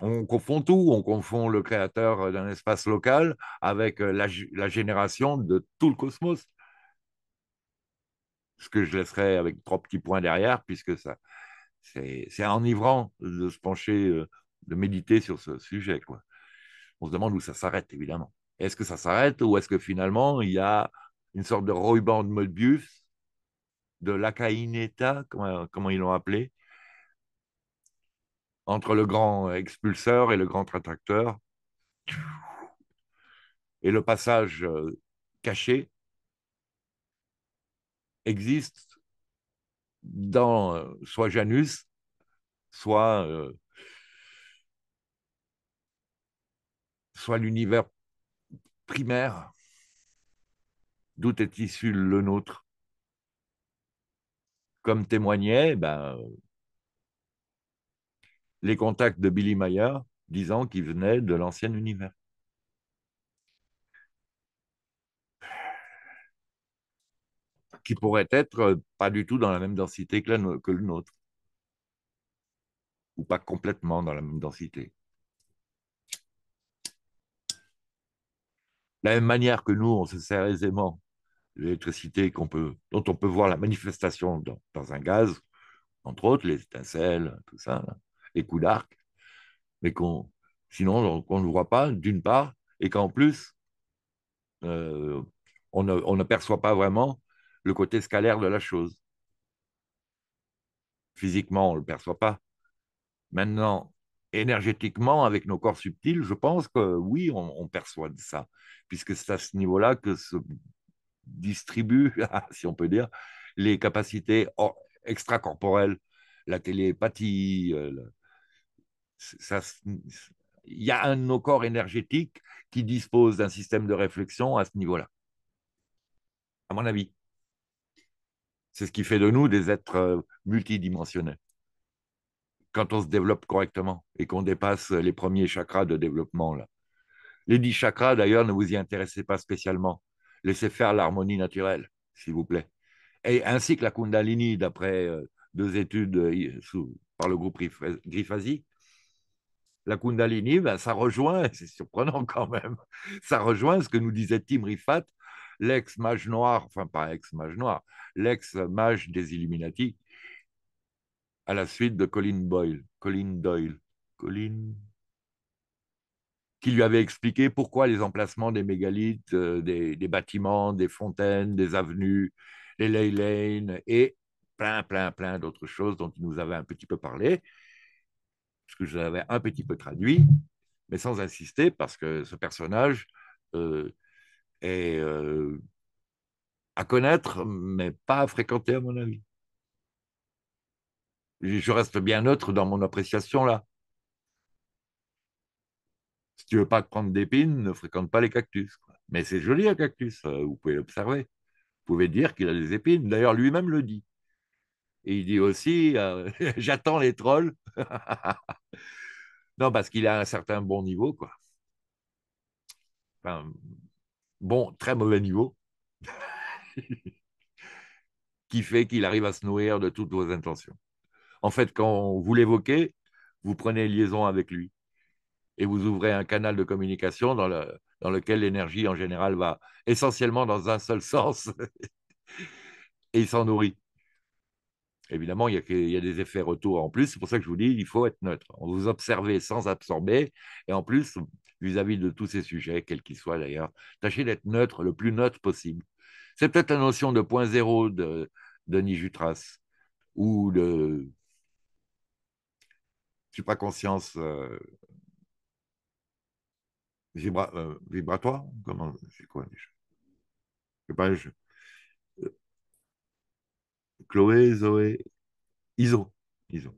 On confond tout, on confond le créateur d'un espace local avec euh, la, la, génération de tout le cosmos. Ce que je laisserai avec trois petits points derrière, puisque ça, c'est enivrant de se pencher, euh, de méditer sur ce sujet. Quoi. On se demande où ça s'arrête, évidemment. Est-ce que ça s'arrête ou est-ce que finalement il y a une sorte de ruban de Möbius, de l'acaïneta, euh, comment, ils l'ont appelé, entre le grand expulseur et le grand tracteur, et le passage euh, caché existe dans euh, soit Janus, soit, euh, soit l'univers primaire d'où est issu le nôtre. Comme témoignaient eh ben, les contacts de Billy Mayer disant qu'il venait de l'ancien univers. qui pourrait être euh, pas du tout dans la même densité que, le nôtre. Ou pas complètement dans la même densité. De la même manière que nous, on se sert aisément de l'électricité qu'on peut, dont on peut voir la manifestation dans, un gaz, entre autres les étincelles, tout ça, les coups d'arc, mais qu'on sinon on ne voit pas d'une part, et qu'en plus, euh, on n'aperçoit pas vraiment le côté scalaire de la chose. Physiquement, on ne le perçoit pas. Maintenant, énergétiquement, avec nos corps subtils, je pense que oui, on, perçoit ça, puisque c'est à ce niveau-là que se distribuent, ah, si on peut dire, les capacités extracorporelles, la télépathie. Euh, il y a un de nos corps énergétiques qui dispose d'un système de réflexion à ce niveau-là, à mon avis. C'est ce qui fait de nous des êtres euh, multidimensionnels. Quand on se développe correctement et qu'on dépasse les premiers chakras de développement, là. Les dix chakras, d'ailleurs, ne vous y intéressez pas spécialement. Laissez faire l'harmonie naturelle, s'il vous plaît. Et ainsi que la Kundalini, d'après euh, deux études euh, sous, par le groupe Grifasi, la Kundalini, ben, ça rejoint, c'est surprenant quand même, ça rejoint ce que nous disait Tim Rifat l'ex-mage noir, enfin pas ex-mage noir, l'ex-mage des Illuminati, à la suite de Colin Boyle, Colin Doyle, Colin qui lui avait expliqué pourquoi les emplacements des mégalithes, euh, des, bâtiments, des fontaines, des avenues, les ley lanes et plein, plein, plein d'autres choses dont il nous avait un petit peu parlé, ce que je l'avais un petit peu traduit, mais sans insister, parce que ce personnage, euh, et euh, à connaître, mais pas à fréquenter, à mon avis. Je reste bien neutre dans mon appréciation là. Si tu veux pas prendre d'épines, ne fréquente pas les cactus. Mais c'est joli un cactus, euh, vous pouvez l'observer. Vous pouvez dire qu'il a des épines. D'ailleurs, lui-même le dit. Et il dit aussi euh, J'attends les trolls. non, parce qu'il a un certain bon niveau, quoi. Enfin, bon, très mauvais niveau, qui fait qu'il arrive à se nourrir de toutes vos intentions. En fait, quand vous l'évoquez, vous prenez liaison avec lui et vous ouvrez un canal de communication dans, le, dans lequel l'énergie en général va essentiellement dans un seul sens et il s'en nourrit. Évidemment, il y, a, il y, a, des effets retour en plus. C'est pour ça que je vous dis, il faut être neutre. on Vous observez sans absorber. Et en plus, vis-à-vis de tous ces sujets, quels qu'ils soient d'ailleurs. Tâchez d'être neutre, le plus neutre possible. C'est peut-être la notion de point zéro de Denis Jutras ou de supraconscience suis pas conscience euh, euh, vibratoire. Comment c'est quoi déjà Je sais pas. Euh, Chloé, Zoé, ISO. ISO.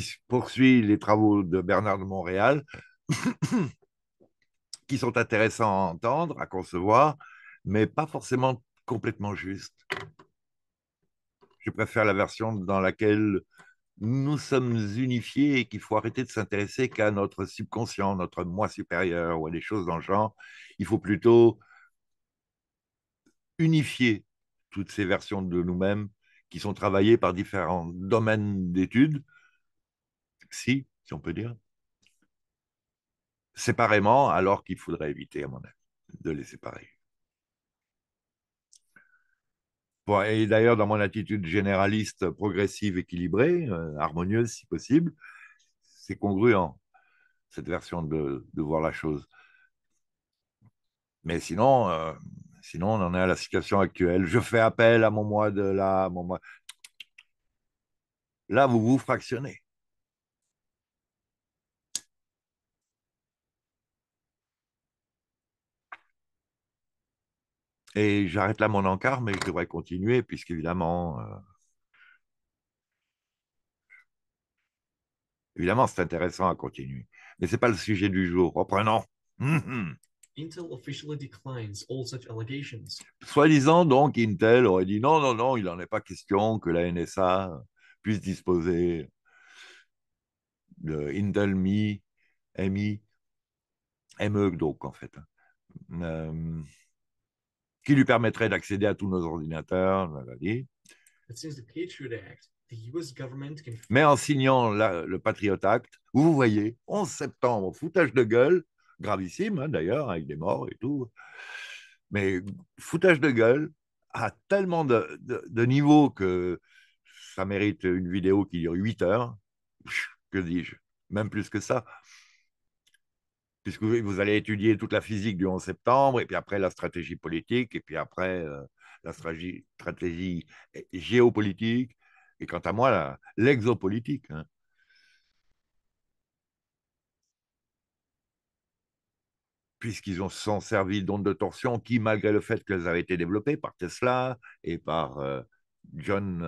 qui poursuit les travaux de Bernard de Montréal, qui sont intéressants à entendre, à concevoir, mais pas forcément complètement justes. Je préfère la version dans laquelle nous sommes unifiés et qu'il faut arrêter de s'intéresser qu'à notre subconscient, notre moi supérieur ou à des choses dans le genre. Il faut plutôt unifier toutes ces versions de nous-mêmes qui sont travaillées par différents domaines d'études si, si on peut dire, séparément, alors qu'il faudrait éviter, à mon avis, de les séparer. et d'ailleurs, dans mon attitude généraliste, progressive, équilibrée, euh, harmonieuse si possible, c'est congruent, cette version de, voir la chose. Mais sinon, euh, sinon, on en est à la situation actuelle. Je fais appel à mon moi de là, mon moi. Là, vous vous fractionnez. Et j'arrête là mon encart, mais je devrais continuer, puisqu'évidemment, évidemment, euh, évidemment c'est intéressant à continuer. Mais ce n'est pas le sujet du jour. Reprenons. Hum, hum. Soi-disant, donc, Intel aurait dit non, non, non, il n'en est pas question que la NSA puisse disposer de Intel Mi, MI, ME, donc, en fait. Euh qui lui permettrait d'accéder à tous nos ordinateurs. Mais en signant le Patriot Act, vous voyez, 11 septembre, foutage de gueule, gravissime hein, d'ailleurs, avec des morts et tout, mais foutage de gueule à tellement de, de niveaux que ça mérite une vidéo qui dure 8 heures, que dis-je, même plus que ça puisque vous allez étudier toute la physique du 11 septembre, et puis après la stratégie politique, et puis après euh, la stratégie, géopolitique, et quant à moi, l'exopolitique. Hein. Puisqu'ils ont s'en servi d'ondes de torsion qui, malgré le fait qu'elles avaient été développées par Tesla et par euh, John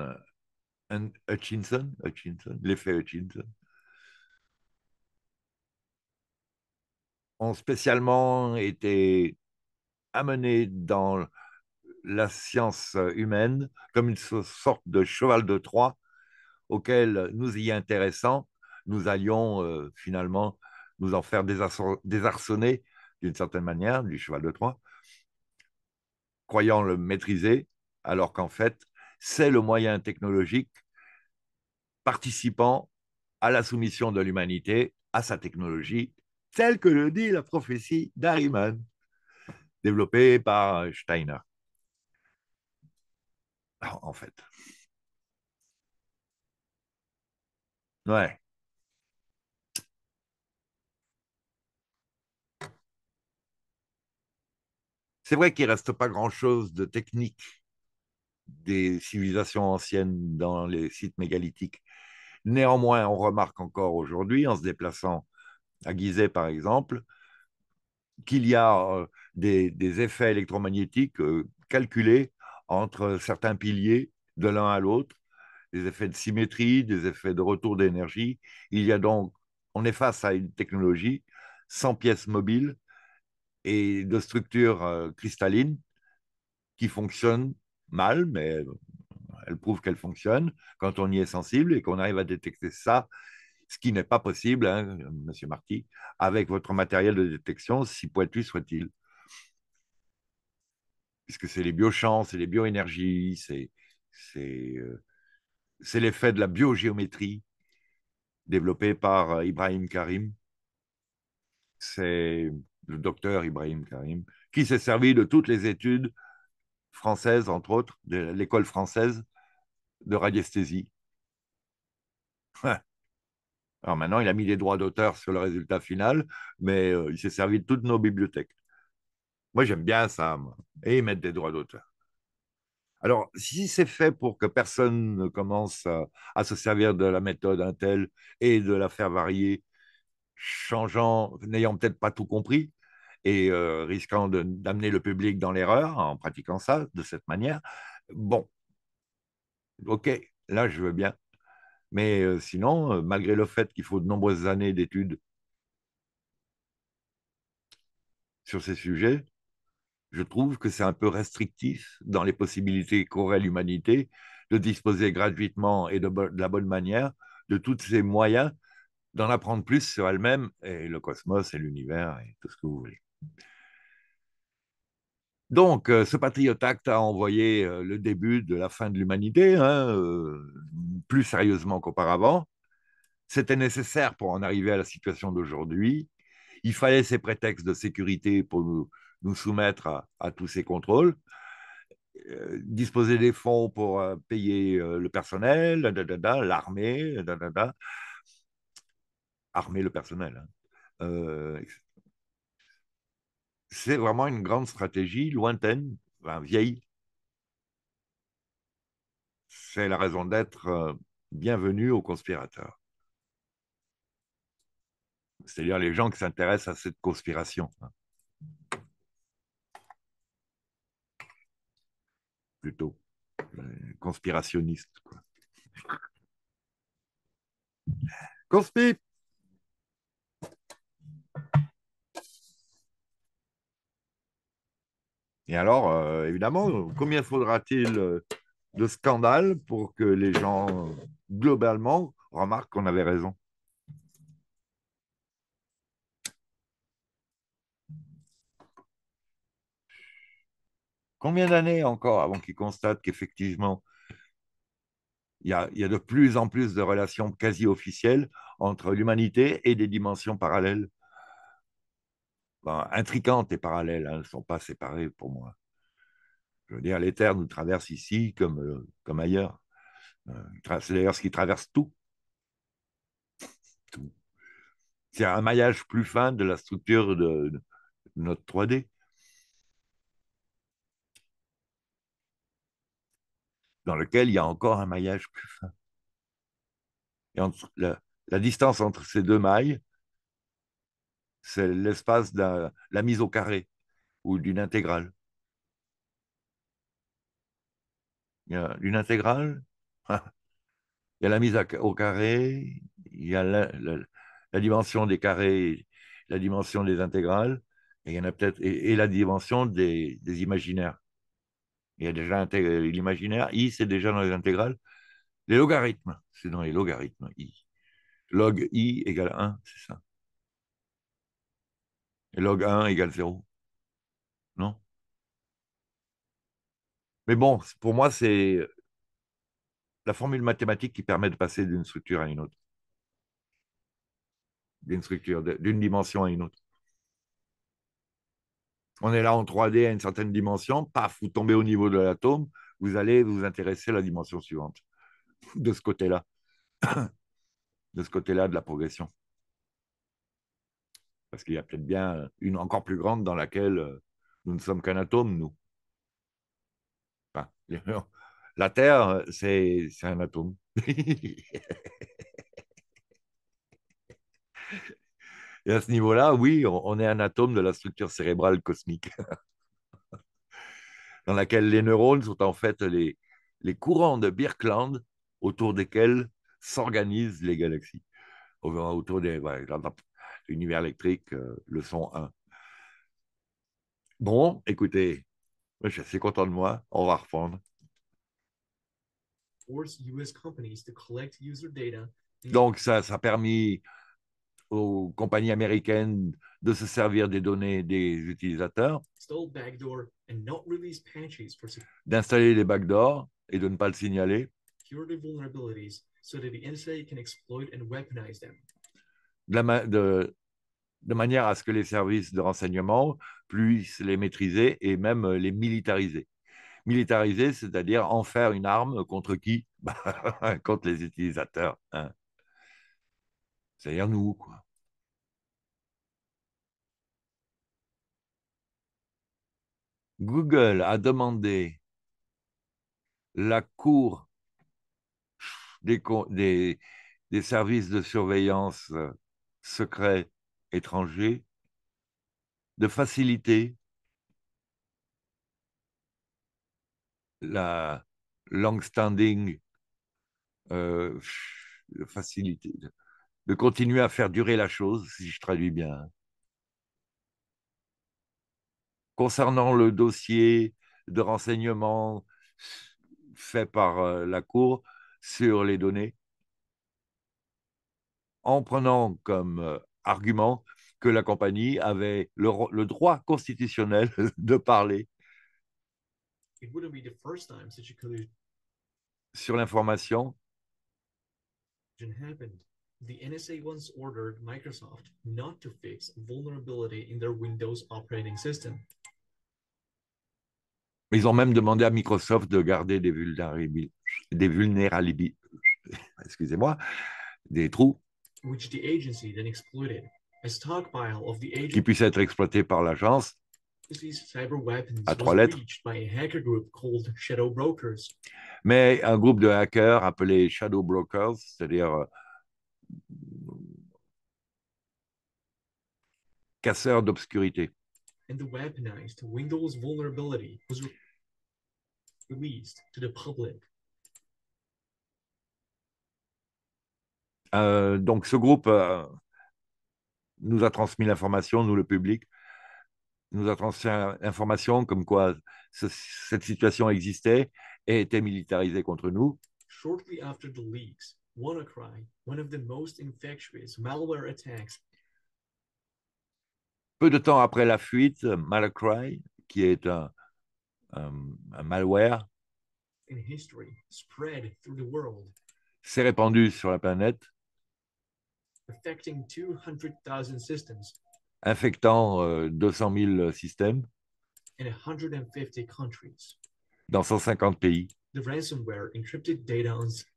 euh, Hutchinson, Hutchinson l'effet Hutchinson, ont spécialement été amenés dans la science humaine comme une sorte de cheval de Troie auquel nous y intéressant, nous allions euh, finalement nous en faire désarçonner d'une certaine manière du cheval de Troie, croyant le maîtriser, alors qu'en fait, c'est le moyen technologique participant à la soumission de l'humanité à sa technologie tel que le dit la prophétie d'Ariman, développée par Steiner. En fait. Ouais. C'est vrai qu'il ne reste pas grand-chose de technique des civilisations anciennes dans les sites mégalithiques. Néanmoins, on remarque encore aujourd'hui, en se déplaçant à par exemple, qu'il y a euh, des, effets électromagnétiques euh, calculés entre certains piliers de l'un à l'autre, des effets de symétrie, des effets de retour d'énergie. Il y a donc, on est face à une technologie sans pièces mobiles et de structures euh, cristalline qui fonctionne mal, mais elle prouve qu'elle fonctionne quand on y est sensible et qu'on arrive à détecter ça ce qui n'est pas possible, hein, Monsieur Marty, avec votre matériel de détection, si pointu soit-il. Puisque c'est les biochamps, c'est les bioénergies, euh, c'est l'effet de la biogéométrie développé par euh, Ibrahim Karim. C'est le docteur Ibrahim Karim qui s'est servi de toutes les études françaises, entre autres, de l'école française de radiesthésie. Hein. Alors maintenant, il a mis des droits d'auteur sur le résultat final, mais euh, il s'est servi de toutes nos bibliothèques. Moi, j'aime bien ça, et mettre des droits d'auteur. Alors, si c'est fait pour que personne ne commence à, se servir de la méthode Intel et de la faire varier, changeant, n'ayant peut-être pas tout compris et euh, risquant d'amener le public dans l'erreur en pratiquant ça de cette manière, bon, ok, là je veux bien. Mais euh, sinon, euh, malgré le fait qu'il faut de nombreuses années d'études sur ces sujets, je trouve que c'est un peu restrictif dans les possibilités qu'aurait l'humanité de disposer gratuitement et de, la bonne manière de tous ces moyens d'en apprendre plus sur elle-même et le cosmos et l'univers et tout ce que vous voulez. Donc, euh, ce Patriot a envoyé euh, le début de la fin de l'humanité, hein, euh, plus sérieusement qu'auparavant. C'était nécessaire pour en arriver à la situation d'aujourd'hui. Il fallait ces prétextes de sécurité pour nous, soumettre à, tous ces contrôles, disposer des fonds pour payer le personnel, l'armée, armer le personnel, hein c'est vraiment une grande stratégie lointaine, enfin, vieille. C'est la raison d'être euh, bienvenue aux conspirateurs. C'est-à-dire les gens qui s'intéressent à cette conspiration. Hein. Plutôt euh, conspirationniste. Quoi. Et alors, euh, évidemment, combien faudra-t-il euh, de scandales pour que les gens, globalement, remarquent qu'on avait raison Combien d'années encore avant qu'ils constatent qu'effectivement, il y, a, de plus en plus de relations quasi officielles entre l'humanité et des dimensions parallèles intricantes et parallèles, elles hein, ne sont pas séparées pour moi. Je veux dire, l'éther nous traverse ici comme, euh, comme ailleurs. Euh, c'est d'ailleurs ce qui traverse tout. C'est un maillage plus fin de la structure de, notre 3D. Dans lequel il y a encore un maillage plus fin. Et la distance entre ces deux mailles, c'est l'espace de la mise au carré ou d'une intégrale. Il y a une intégrale, il y a la mise au carré, il y a la, dimension des carrés, la dimension des intégrales, et, il y en a peut-être, et, la dimension des, des, imaginaires. Il y a déjà l'imaginaire, i c'est déjà dans les intégrales. Les logarithmes, c'est dans les logarithmes, i. Log i égale 1, c'est ça et log 1 égale 0. Non Mais bon, pour moi, c'est la formule mathématique qui permet de passer d'une structure à une autre. D'une structure, d'une dimension à une autre. On est là en 3D à une certaine dimension, paf, vous tombez au niveau de l'atome, vous allez vous intéresser à la dimension suivante, de ce côté-là, de ce côté-là de la progression. Parce qu'il y a peut-être bien une encore plus grande dans laquelle euh, nous ne sommes qu'un atome, nous. la Terre, euh, c'est un atome. Et à ce niveau-là, oui, on est un atome de la structure cérébrale cosmique, dans laquelle les neurones sont en fait les, les courants de Birkland autour desquels s'organisent les galaxies. Autour des, Univers électrique, euh, leçon 1. Bon, écoutez, je suis assez content de moi. On va reprendre. Donc, ça, ça a permis aux compagnies américaines de se servir des données des utilisateurs, d'installer des backdoors et de ne pas le signaler, de, manière à ce que les services de renseignement puissent les maîtriser et même euh, les militariser. Militariser, c'est-à-dire en faire une arme contre qui bah, Contre les utilisateurs. Hein. C'est-à-dire nous, quoi. Google a demandé la Cour des, des services de surveillance euh, secret étranger, de faciliter la long-standing, euh, facilité, de continuer à faire durer la chose, si je traduis bien. Hein. Concernant le dossier de renseignement fait par euh, la Cour sur les données, en prenant comme euh, argument que la compagnie avait le, droit constitutionnel de parler sur l'information. The Ils ont même demandé à Microsoft de garder des vulnérabilités, des vulnérabilités excusez-moi, des trous which the agency then exploited a stockpile of the aep setra exploited agency cyber weapons at reached by a hacker group called shadow brokers mais un groupe de hackers appelés shadow brokers euh, casser d'obscurité et the weaponized windows vulnerability was released to the public Euh, donc ce groupe euh, nous a transmis l'information, nous le public, nous a transmis l'information comme quoi cette situation existait et était militarisée contre nous. Peu de temps après la fuite, Malacry, qui est un malware, s'est répandu sur la planète infectant 200 000 systèmes dans 150 pays.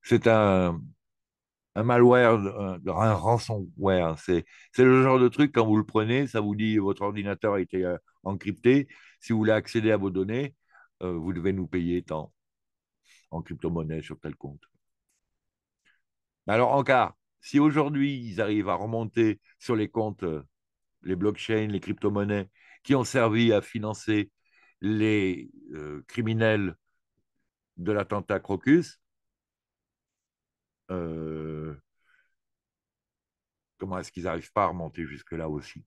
C'est un, un, malware, euh, un, ransomware. C'est le genre de truc, quand vous le prenez, ça vous dit votre ordinateur a été euh, encrypté. Si vous voulez accéder à vos données, euh, vous devez nous payer tant en crypto-monnaie sur tel compte. Alors, en cas, si aujourd'hui ils arrivent à remonter sur les comptes, euh, les blockchains, les crypto-monnaies qui ont servi à financer les euh, criminels de l'attentat Crocus, euh, comment est-ce qu'ils n'arrivent pas à remonter jusque-là aussi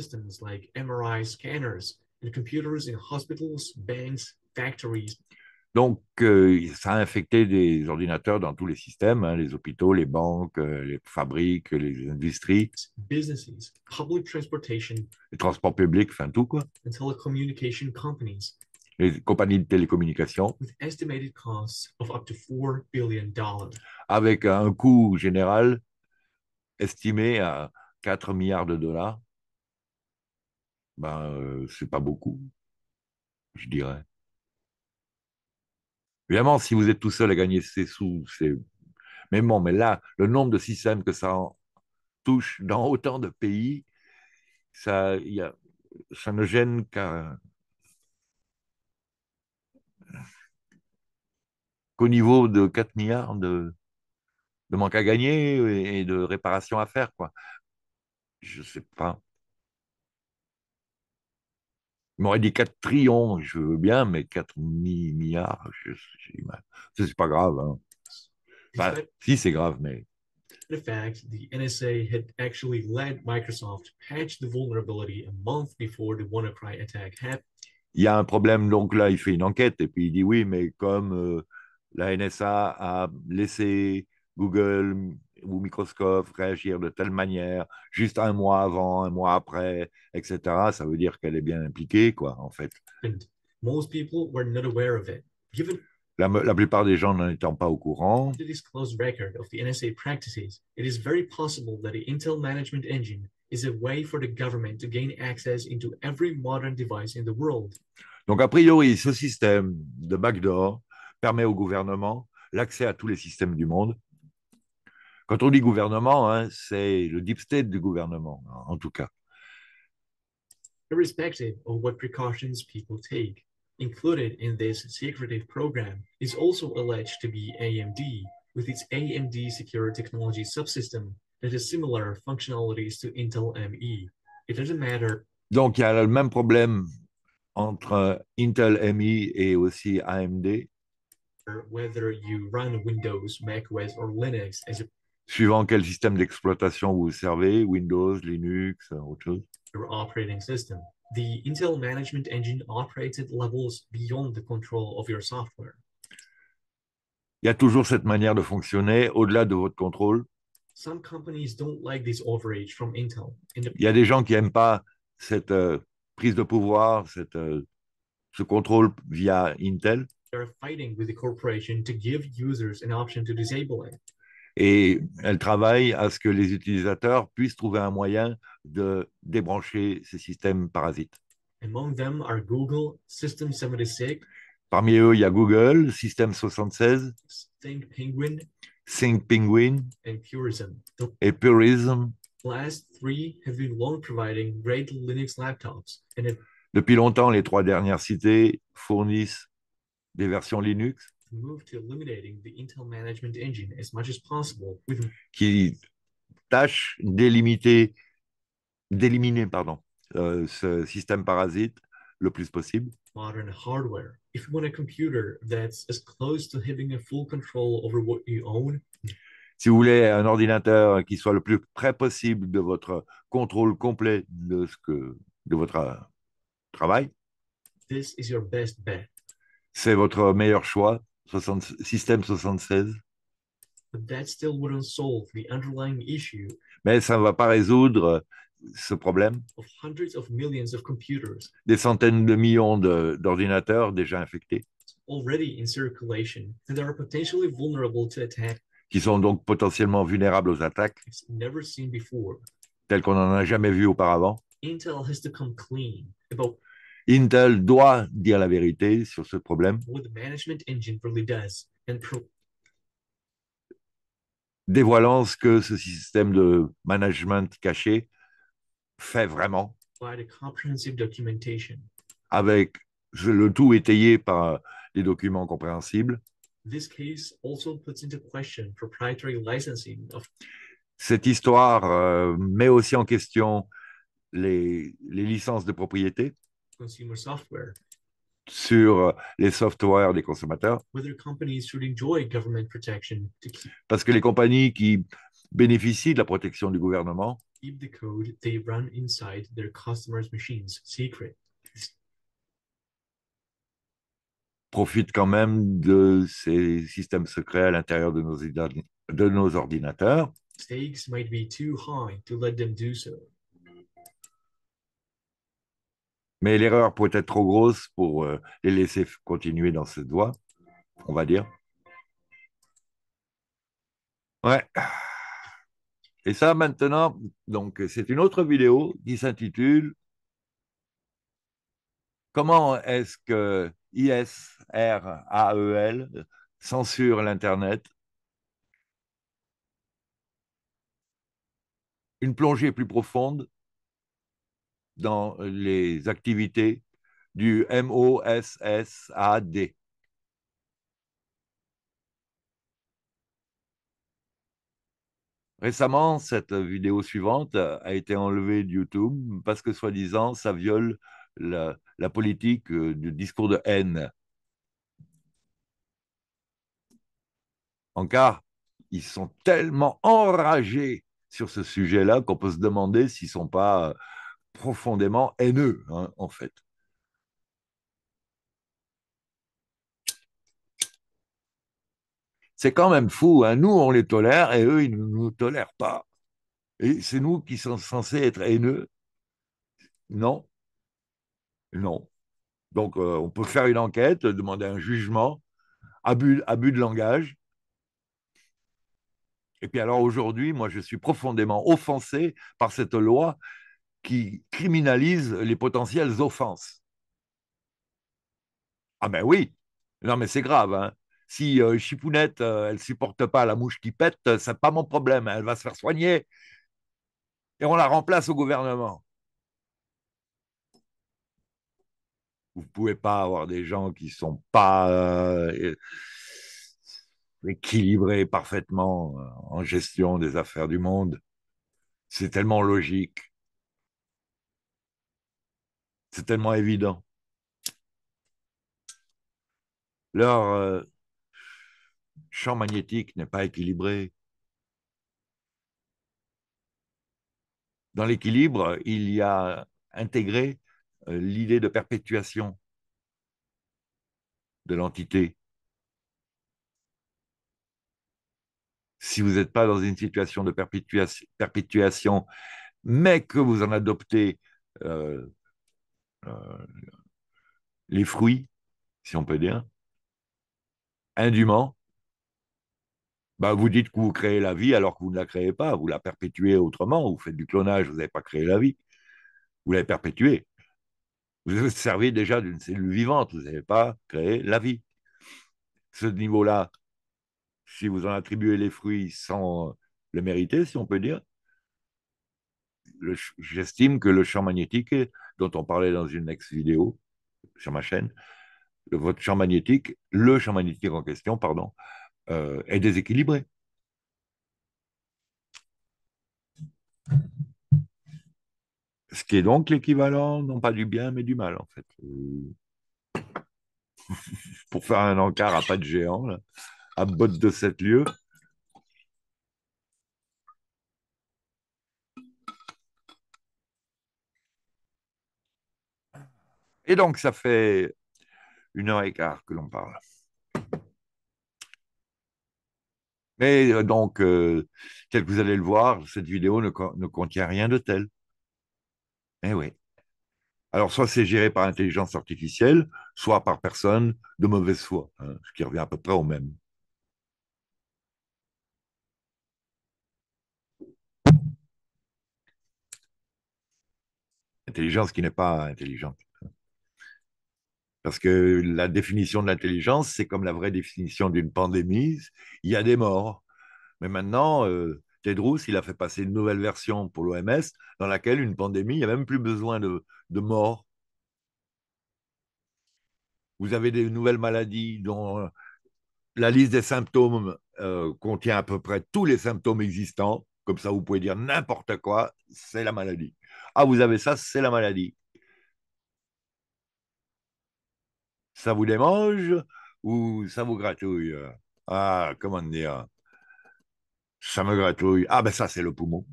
scanners computers Donc, euh, ça a infecté des ordinateurs dans tous les systèmes, hein, les hôpitaux, les banques, euh, les fabriques, les industries. Les transports publics, enfin tout quoi. Les compagnies de télécommunications. Avec un coût général estimé à 4 milliards de dollars ben, euh, c'est pas beaucoup, je dirais. Évidemment, si vous êtes tout seul à gagner ces sous, c'est. Mais bon, mais là, le nombre de systèmes que ça touche dans autant de pays, ça, ça ne gêne qu'au niveau de 4 milliards de, de manque à gagner et de réparations à faire, quoi. Je sais pas. Il m'aurait dit 4 trillions, je veux bien, mais 4 milliards, ce n'est pas grave. Hein. Bah, si, c'est grave, mais. the NSA had actually Microsoft patch the vulnerability a month before the WannaCry attack Il y a un problème, donc là, il fait une enquête et puis il dit oui, mais comme euh, la NSA a laissé Google au microscope, réagir de telle manière, juste un mois avant, un mois après, etc. Ça veut dire qu'elle est bien impliquée, quoi, en fait. La, plupart des gens n'en étant pas au courant. Donc a priori, ce système de backdoor permet au gouvernement l'accès à tous les systèmes du monde, quand on dit gouvernement, hein, c'est le deep state du gouvernement, en tout cas. Irrespective of what precautions people take, included in this secretive program is also alleged to be AMD, with its AMD Secure Technology Subsystem that has similar functionalities to Intel ME. It doesn't matter. Donc, il y a le même problème entre Intel ME et aussi AMD. Whether you run Windows, macOS, or Linux as a Suivant quel système d'exploitation vous servez, Windows, Linux, euh, autre chose. Your operating system. The Intel Management Engine operates levels beyond the control of your software. Il y a toujours cette manière de fonctionner au-delà de votre contrôle. Some companies don't like this overage from Intel. In the... Il y a des gens qui n'aiment pas cette euh, prise de pouvoir, cette, euh, ce contrôle via Intel. They're fighting with the corporation to give users an option to disable it et elle travaille à ce que les utilisateurs puissent trouver un moyen de débrancher ces systèmes parasites. Parmi eux, il y a Google, System 76, Think Penguin, et Purism. Depuis longtemps, les trois dernières cités fournissent des versions Linux qui tâche d'éliminer, d'éliminer pardon, euh, ce système parasite le plus possible. Si vous voulez un ordinateur qui soit le plus près possible de votre contrôle complet de ce que de votre euh, travail. C'est votre meilleur choix. 60, système 76. Mais ça ne va pas résoudre euh, ce problème des centaines de millions d'ordinateurs déjà infectés, qui sont donc potentiellement vulnérables aux attaques telles qu'on n'en a jamais vu auparavant. Intel Intel doit dire la vérité sur ce problème. Dévoilant ce que ce système de management caché fait vraiment. Avec le tout étayé par des documents compréhensibles. Cette histoire euh, met aussi en question les, les licences de propriété software. sur euh, les softwares des consommateurs. Parce que les compagnies qui bénéficient de la protection du gouvernement profitent quand même de ces systèmes secrets à l'intérieur de nos, de nos ordinateurs. Stakes might be too Mais l'erreur peut être trop grosse pour euh, les laisser continuer dans cette voie, on va dire. Ouais. Et ça, maintenant, donc, c'est une autre vidéo qui s'intitule Comment est-ce que ISRAEL censure l'Internet Une plongée plus profonde dans les activités du MOSSAD. Récemment, cette vidéo suivante a été enlevée de YouTube parce que, soi-disant, ça viole la, la politique euh, du discours de haine. En cas, ils sont tellement enragés sur ce sujet-là qu'on peut se demander s'ils ne sont pas profondément haineux, hein, en fait. C'est quand même fou, hein. nous on les tolère et eux ils ne nous tolèrent pas. Et c'est nous qui sommes censés être haineux. Non. Non. Donc euh, on peut faire une enquête, demander un jugement, abus, abus de langage. Et puis alors aujourd'hui, moi je suis profondément offensé par cette loi qui criminalise les potentielles offenses. Ah ben oui, non mais c'est grave. Hein. Si euh, Chipounette, ne euh, elle supporte pas la mouche qui pète, euh, c'est pas mon problème, hein. elle va se faire soigner. Et on la remplace au gouvernement. Vous ne pouvez pas avoir des gens qui ne sont pas équilibrés parfaitement en gestion des affaires du monde. C'est tellement logique. C'est tellement évident. Leur euh, champ magnétique n'est pas équilibré. Dans l'équilibre, il y a intégré euh, l'idée de perpétuation de l'entité. Si vous n'êtes pas dans une situation de perpétuation, mais que vous en adoptez euh, euh, les fruits, si on peut dire, indûment, bah vous dites que vous créez la vie alors que vous ne la créez pas, vous la perpétuez autrement, vous faites du clonage, vous n'avez pas créé la vie, vous l'avez perpétuée. Vous vous servez déjà d'une cellule vivante, vous n'avez pas créé la vie. Ce niveau-là, si vous en attribuez les fruits sans le mériter, si on peut dire, j'estime que le champ magnétique est, dont on parlait dans une ex vidéo sur ma chaîne, votre champ magnétique, le champ magnétique en question, pardon, euh, est déséquilibré. Ce qui est donc l'équivalent, non pas du bien, mais du mal, en fait. Euh, pour faire un encart à pas de géant, à botte de sept lieux. Et donc, ça fait une heure et quart que l'on parle. Et euh, donc, euh, tel que vous allez le voir, cette vidéo ne, contient rien de tel. Eh oui. Alors, soit c'est géré par intelligence artificielle, soit par personne de mauvaise foi, hein, ce qui revient à peu près au même. Intelligence qui n'est pas intelligente. Parce que la définition de l'intelligence, c'est comme la vraie définition d'une pandémie, il y a des morts. Mais maintenant, euh, Tedros, il a fait passer une nouvelle version pour l'OMS dans laquelle une pandémie, il n'y a même plus besoin de, morts. Vous avez des nouvelles maladies dont euh, la liste des symptômes euh, contient à peu près tous les symptômes existants. Comme ça, vous pouvez dire n'importe quoi, c'est la maladie. Ah, vous avez ça, c'est la maladie. ça vous démange ou ça vous gratouille Ah, comment dire Ça me gratouille. Ah, ben ça, c'est le poumon.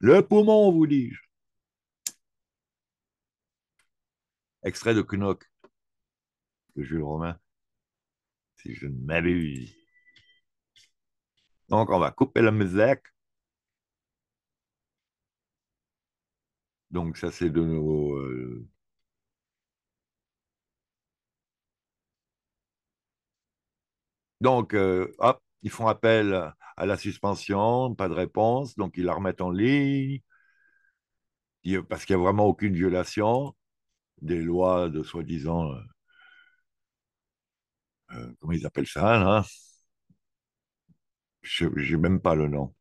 Le poumon, vous dis-je. Extrait de Knock de Jules Romain, si je ne m'abuse. Donc, on va couper la musique. Donc, ça, c'est de nouveau... Euh, Donc, euh, hop, ils font appel à la suspension, pas de réponse, donc ils la remettent en ligne, parce qu'il n'y a vraiment aucune violation des lois de soi-disant, euh, euh, comment ils appellent ça, là Je n'ai même pas le nom.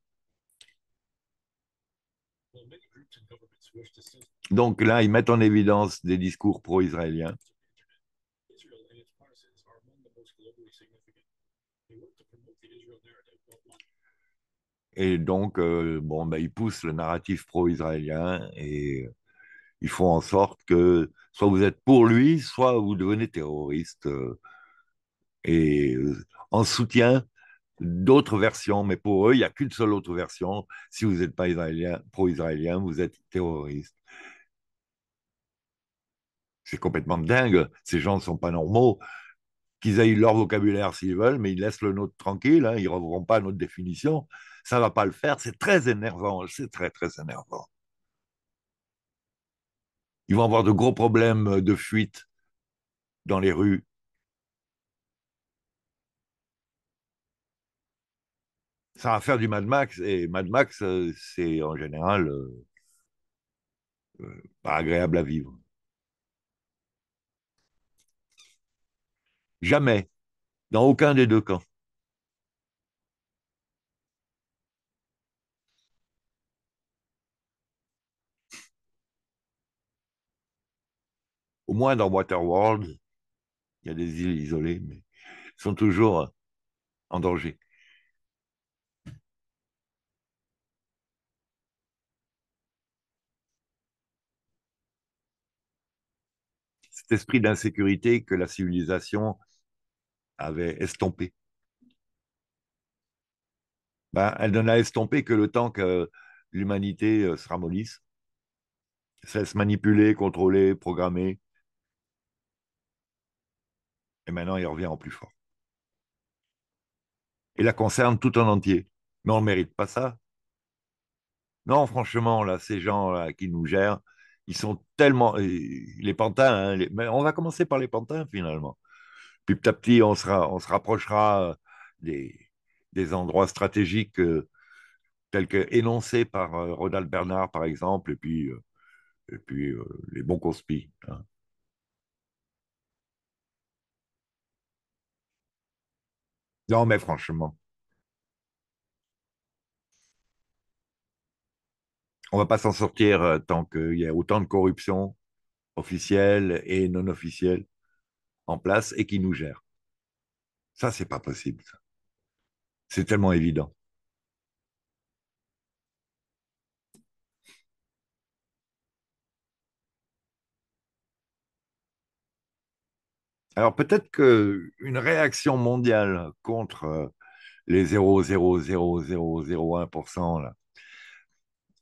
Donc là, ils mettent en évidence des discours pro-israéliens. Et donc, euh, bon, bah, ils poussent le narratif pro-israélien et euh, ils font en sorte que soit vous êtes pour lui, soit vous devenez terroriste. Euh, et en soutien d'autres versions, mais pour eux, il n'y a qu'une seule autre version. Si vous n'êtes pas israélien, pro-israélien, vous êtes terroriste. C'est complètement dingue. Ces gens ne sont pas normaux. Qu'ils aillent leur vocabulaire s'ils veulent, mais ils laissent le nôtre tranquille. Hein. ils ne reverront pas notre définition ça ne va pas le faire. C'est très énervant, c'est très, très énervant. Ils vont avoir de gros problèmes de fuite dans les rues. Ça va faire du Mad Max, et Mad Max, euh, c'est en général euh, euh, pas agréable à vivre. Jamais, dans aucun des deux camps. au moins dans Waterworld, il y a des îles isolées, mais elles sont toujours euh, en danger. Cet esprit d'insécurité que la civilisation avait estompé. Ben, elle n'en a estompé que le temps que l'humanité euh, se ramollisse, cesse manipuler, contrôler, programmer et maintenant il revient en plus fort. Et la concerne tout en entier. Mais on ne mérite pas ça. Non, franchement, là, ces gens-là qui nous gèrent, ils sont tellement. Euh, les pantins, hein, Mais on va commencer par les pantins finalement. Puis petit à petit, on, sera, on se rapprochera euh, des, endroits stratégiques euh, tels que énoncés par Ronald Bernard, par exemple, et puis, et puis les bons conspis. Hein. Non, mais franchement, on va pas s'en sortir euh, tant qu'il y a autant de corruption officielle et non officielle en place et qui nous gère. Ça, c'est pas possible. C'est tellement évident. Alors peut-être qu'une réaction mondiale contre euh, les 0,00001%, là,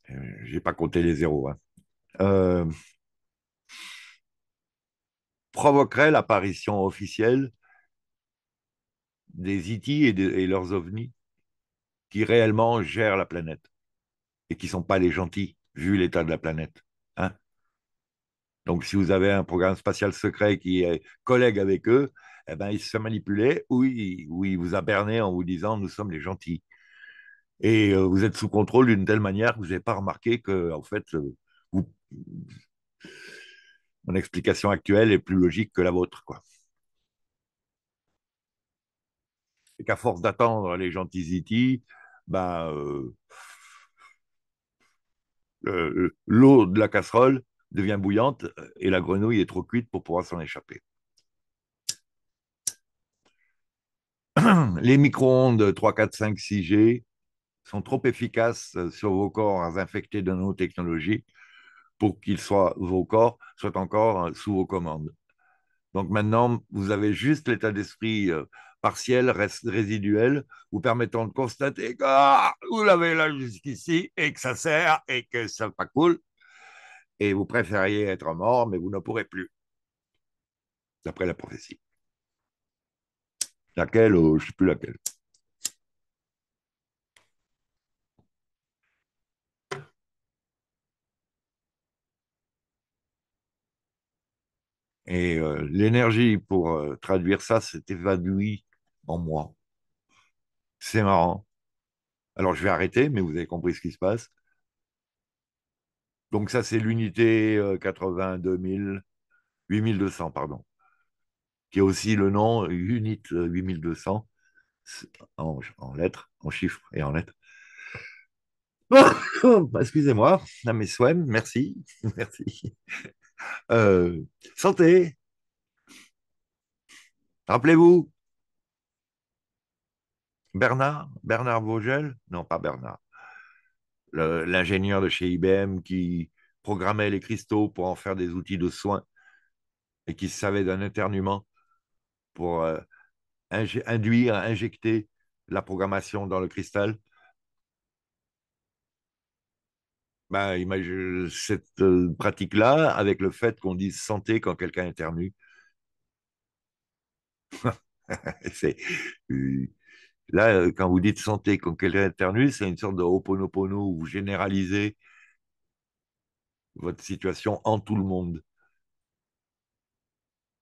euh, j'ai pas compté les zéros, hein. euh, provoquerait l'apparition officielle des IT et, de, et, leurs ovnis qui réellement gèrent la planète et qui ne sont pas les gentils, vu l'état de la planète. Donc, si vous avez un programme spatial secret qui est collègue avec eux, eh ben, ils se sont manipulés ou il, ou a vous en vous disant nous sommes les gentils. Et euh, vous êtes sous contrôle d'une telle manière que vous n'avez pas remarqué que, en fait, euh, mon explication actuelle est plus logique que la vôtre. Quoi. Et qu'à force d'attendre les gentils ben, euh, l'eau de la casserole devient bouillante euh, et la grenouille est trop cuite pour pouvoir s'en échapper. Les micro-ondes 3, 4, 5, 6G sont trop efficaces euh, sur vos corps infectés de nos technologies pour qu'ils soient vos corps soient encore euh, sous vos commandes. Donc maintenant, vous avez juste l'état d'esprit partiel, résiduel, vous permettant de constater que ah, vous l'avez là jusqu'ici et que ça sert et que ça pas cool et vous préfériez être mort, mais vous ne pourrez plus, d'après la prophétie. Laquelle, euh, je ne sais plus laquelle. Et euh, l'énergie pour euh, traduire ça s'est évanouie en moi. C'est marrant. Alors je vais arrêter, mais vous avez compris ce qui se passe. Donc ça, c'est l'unité 82 euh, 8200, pardon, qui est aussi le nom unit 8200 euh, en, lettres, en chiffres et en lettres. Excusez-moi, à mes merci, merci. Euh, santé. Rappelez-vous, Bernard, Bernard Vogel, non pas Bernard, l'ingénieur de chez IBM qui programmait les cristaux pour en faire des outils de soins et qui savait d'un éternuement pour euh, induire, injecter la programmation dans le cristal. Ben, cette euh, pratique-là, avec le fait qu'on dise santé quand quelqu'un éternue, c'est euh, Là, euh, quand vous dites santé, quand quelqu'un éternue, c'est une sorte de oponopono où vous généralisez votre situation en tout le monde.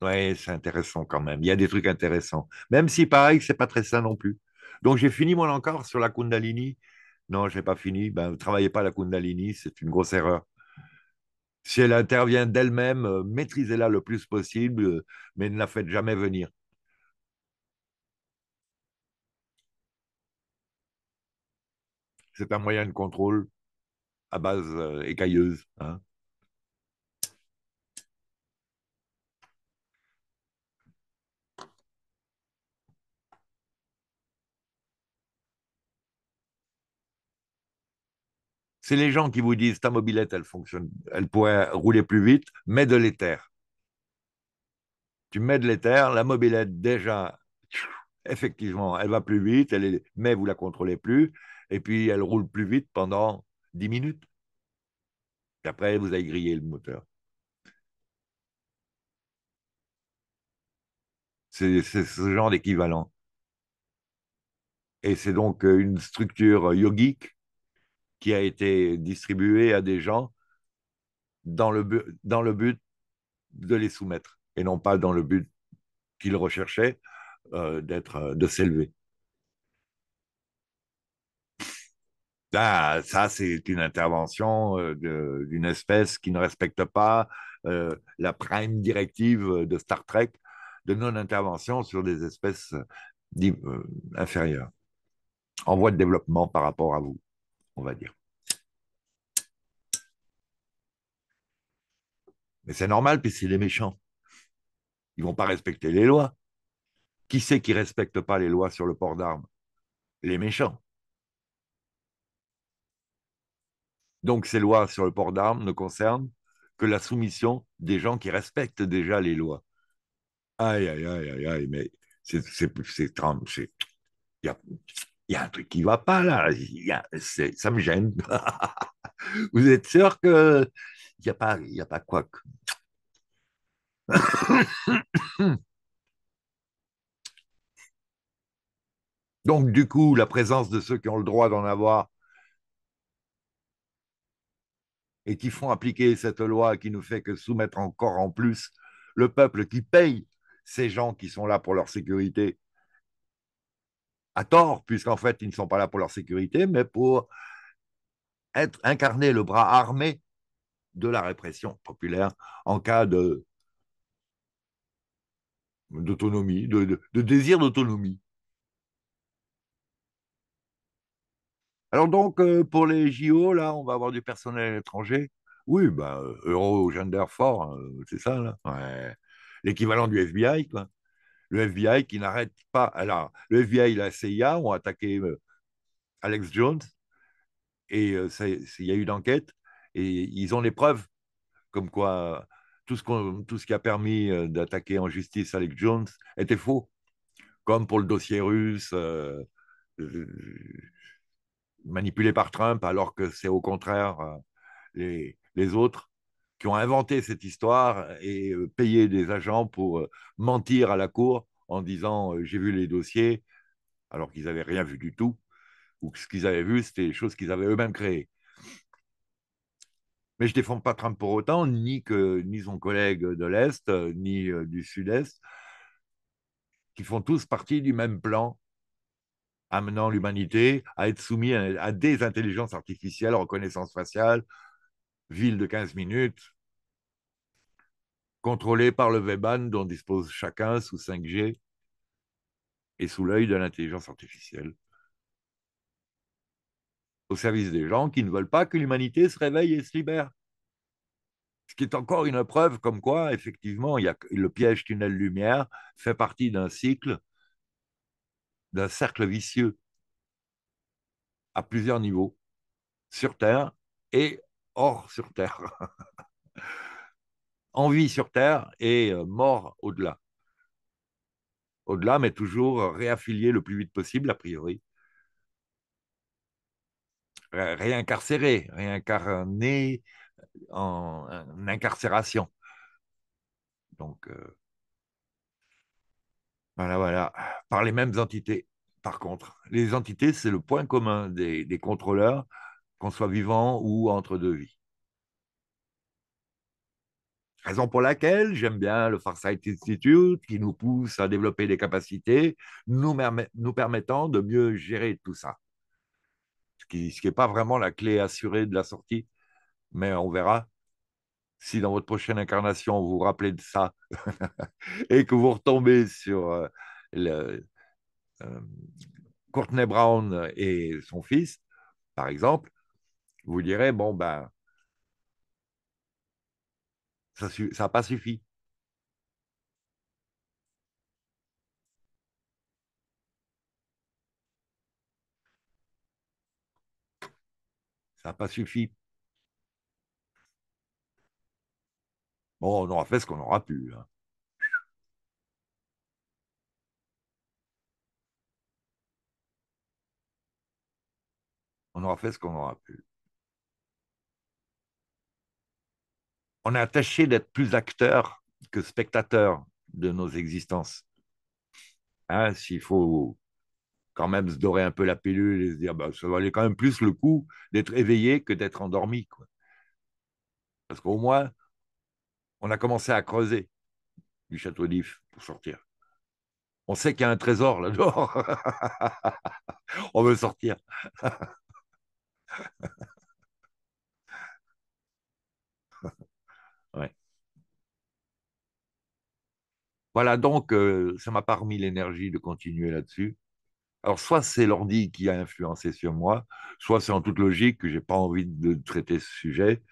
Oui, c'est intéressant quand même. Il y a des trucs intéressants. Même si, pareil, c'est pas très sain non plus. Donc, j'ai fini mon encore sur la Kundalini. Non, je n'ai pas fini. Ben, ne travaillez pas la Kundalini, c'est une grosse erreur. Si elle intervient d'elle-même, euh, maîtrisez-la le plus possible, euh, mais ne la faites jamais venir. c'est un moyen de contrôle à base euh, écailleuse. Hein. C'est les gens qui vous disent ta mobilette, elle fonctionne, elle pourrait rouler plus vite, mets de l'éther. Tu mets de l'éther, la mobilette déjà, effectivement, elle va plus vite, mais vous la contrôlez plus et puis elle roule plus vite pendant 10 minutes. Et après, vous avez grillé le moteur. C'est ce genre d'équivalent. Et c'est donc une structure yogique qui a été distribuée à des gens dans le, but, de les soumettre et non pas dans le but qu'ils recherchaient euh, de s'élever. ça, c'est une intervention euh, d'une espèce qui ne respecte pas euh, la prime directive de Star Trek de non-intervention sur des espèces euh, inférieures, en voie de développement par rapport à vous, on va dire. Mais c'est normal, puis c'est des méchants. Ils ne vont pas respecter les lois. Qui c'est qui ne respecte pas les lois sur le port d'armes Les méchants. Donc ces lois sur le port d'armes ne concernent que la soumission des gens qui respectent déjà les lois. Aïe, aïe, aïe, aïe, mais c'est Trump, c'est... Il y, y a, un truc qui ne va pas là, ça me gêne. Vous êtes sûr que il n'y a pas, a pas quoi que... Donc, du coup, la présence de ceux qui ont le droit d'en avoir et qui font appliquer cette loi qui ne fait que soumettre encore en plus le peuple qui paye ces gens qui sont là pour leur sécurité, à tort, puisqu'en fait, ils ne sont pas là pour leur sécurité, mais pour être incarné le bras armé de la répression populaire en cas d'autonomie, de désir d'autonomie. Alors donc, euh, pour les JO, là, on va avoir du personnel étranger. Oui, bah, euro, gender fort, hein, c'est ça, là. L'équivalent du FBI, quoi. Le FBI qui n'arrête pas. Alors, le FBI et la CIA ont attaqué euh, Alex Jones et il y a eu d'enquête et ils ont les preuves comme quoi tout ce, tout ce qui a permis d'attaquer en justice Alex Jones était faux. Comme pour le dossier russe. Euh, manipulé par Trump, alors que c'est au contraire euh, les, autres qui ont inventé cette histoire et euh, payé des agents pour euh, mentir à la Cour en disant j'ai vu les dossiers, alors qu'ils n'avaient rien vu du tout, ou que ce qu'ils avaient vu, c'était des choses qu'ils avaient eux-mêmes créées. Mais je défends pas Trump pour autant, ni, que, ni son collègue de l'Est, ni du Sud-Est, qui font tous partie du même plan amenant l'humanité à être soumis à, des intelligences artificielles, reconnaissance faciale, ville de 15 minutes, contrôlée par le Weban dont dispose chacun sous 5G et sous l'œil de l'intelligence artificielle, au service des gens qui ne veulent pas que l'humanité se réveille et se libère. Ce qui est encore une preuve comme quoi, effectivement, il le piège tunnel-lumière fait partie d'un cycle d'un cercle vicieux à plusieurs niveaux, sur Terre et hors sur Terre. en vie sur Terre et euh, mort au-delà. Au-delà, mais toujours réaffilié le plus vite possible, a priori. Réincarcéré, réincarné en, incarcération. Donc, euh, voilà, voilà. Par les mêmes entités, par contre. Les entités, c'est le point commun des, contrôleurs, qu'on soit vivant ou entre deux vies. Raison pour laquelle j'aime bien le Farsight Institute qui nous pousse à développer des capacités nous, nous permettant de mieux gérer tout ça. Ce qui n'est pas vraiment la clé assurée de la sortie, mais on verra si dans votre prochaine incarnation, vous vous rappelez de ça et que vous retombez sur euh, le, euh, Courtney Brown et son fils, par exemple, vous direz, bon, ben, ça n'a pas suffi. Ça n'a pas suffi. Hein. on aura fait ce qu'on aura pu. On aura fait ce qu'on aura pu. On a attaché d'être plus acteur que spectateur de nos existences. Hein, s'il faut quand même se dorer un peu la pilule et se dire bah, ça valait quand même plus le coup d'être éveillé que d'être endormi. Quoi. Parce qu'au moins, on a commencé à creuser du château d'If pour sortir. On sait qu'il y a un trésor là-dedans. on veut sortir. Voilà, donc, euh, ça m'a pas remis l'énergie de continuer là-dessus. Alors, soit c'est l'ordi qui a influencé sur moi, soit c'est en toute logique que n'ai pas envie de traiter ce sujet.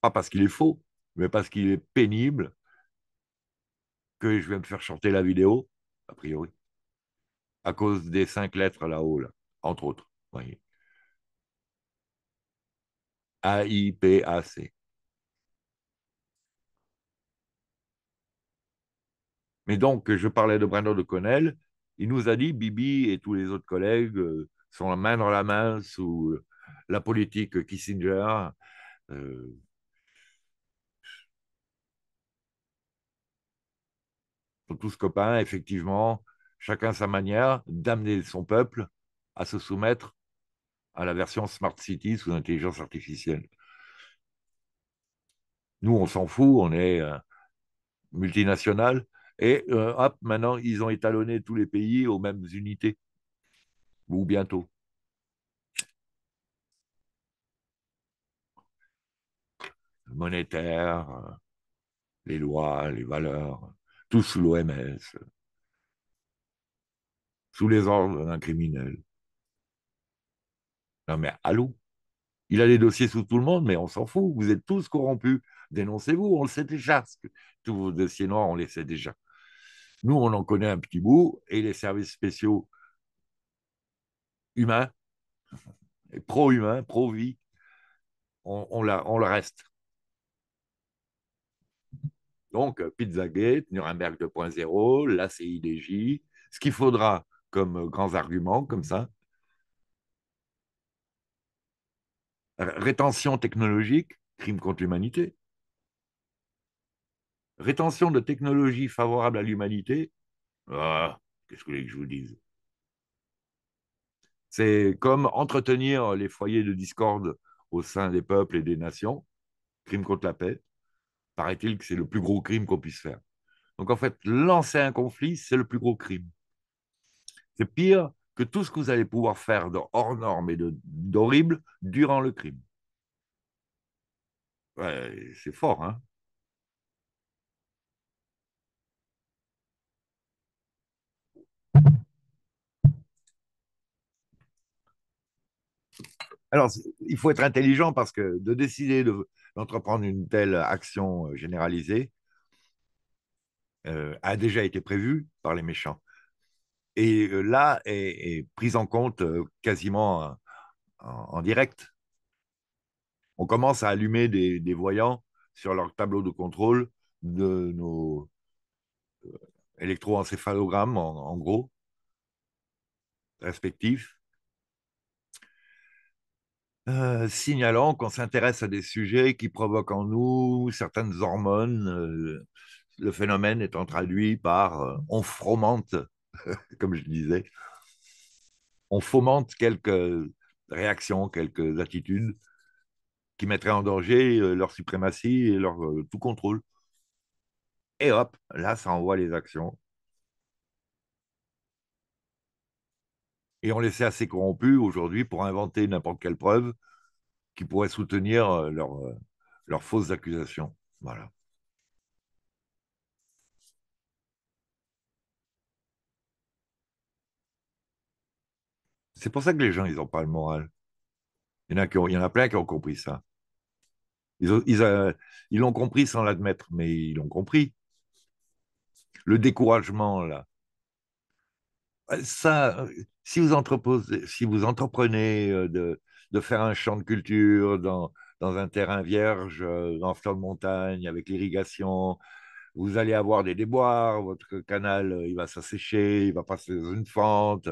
Pas parce qu'il est faux, mais parce qu'il est pénible que je vais me faire chanter la vidéo, a priori, à cause des cinq lettres là-haut, là, entre autres. Voyez. A I P A C. Mais donc, je parlais de Brando de Connell. Il nous a dit, Bibi et tous les autres collègues euh, sont la main dans la main sous euh, la politique Kissinger. Euh, tous copains, effectivement, chacun sa manière d'amener son peuple à se soumettre à la version Smart City sous intelligence artificielle. Nous, on s'en fout, on est euh, multinational. Et euh, hop, maintenant, ils ont étalonné tous les pays aux mêmes unités. Ou bientôt. Monétaire, euh, les lois, les valeurs. Tous sous l'OMS, sous les ordres d'un criminel. Non mais allô Il a des dossiers sous tout le monde, mais on s'en fout, vous êtes tous corrompus, dénoncez-vous, on le sait déjà, tous vos dossiers noirs, on les sait déjà. Nous, on en connaît un petit bout, et les services spéciaux humains, pro-humains, pro-vie, on le reste. Donc, euh, Pizzagate, Nuremberg 2.0, la CIDJ, ce qu'il faudra comme euh, grands arguments, comme ça. Rétention technologique, crime contre l'humanité. Rétention de technologies favorables à l'humanité, ah, qu'est-ce que vous voulez que je vous dise C'est comme entretenir les foyers de discorde au sein des peuples et des nations, crime contre la paix paraît-il que c'est le plus gros crime qu'on puisse faire. Donc en fait, lancer un conflit, c'est le plus gros crime. C'est pire que tout ce que vous allez pouvoir faire de hors norme et d'horrible durant le crime. c'est fort, hein Alors, il faut être intelligent parce que de décider de, Entreprendre une telle action euh, généralisée euh, a déjà été prévue par les méchants. Et euh, là, est, est, prise en compte quasiment en, direct. On commence à allumer des, voyants sur leur tableau de contrôle de nos électroencéphalogrammes, en gros, respectifs euh, signalant qu'on s'intéresse à des sujets qui provoquent en nous certaines hormones. Euh, le phénomène étant traduit par euh, on fromente, comme je disais, on fomente quelques réactions, quelques attitudes qui mettraient en danger leur suprématie et leur tout contrôle. Et hop, là, ça envoie les actions et on laissé assez corrompus aujourd'hui pour inventer n'importe quelle preuve qui pourrait soutenir euh, euh, leurs leur fausses accusations. Voilà. C'est pour ça que les gens, ils n'ont pas le moral. Il y, en a plein qui ont compris ça. Euh, ils l'ont compris sans l'admettre, mais ils l'ont compris. Le découragement, là. Ça, si vous, entreprenez euh, de, faire un champ de culture dans, un terrain vierge, dans euh, flanc de montagne, avec l'irrigation, vous allez avoir des déboires, votre canal euh, il va s'assécher, il va passer dans une fente,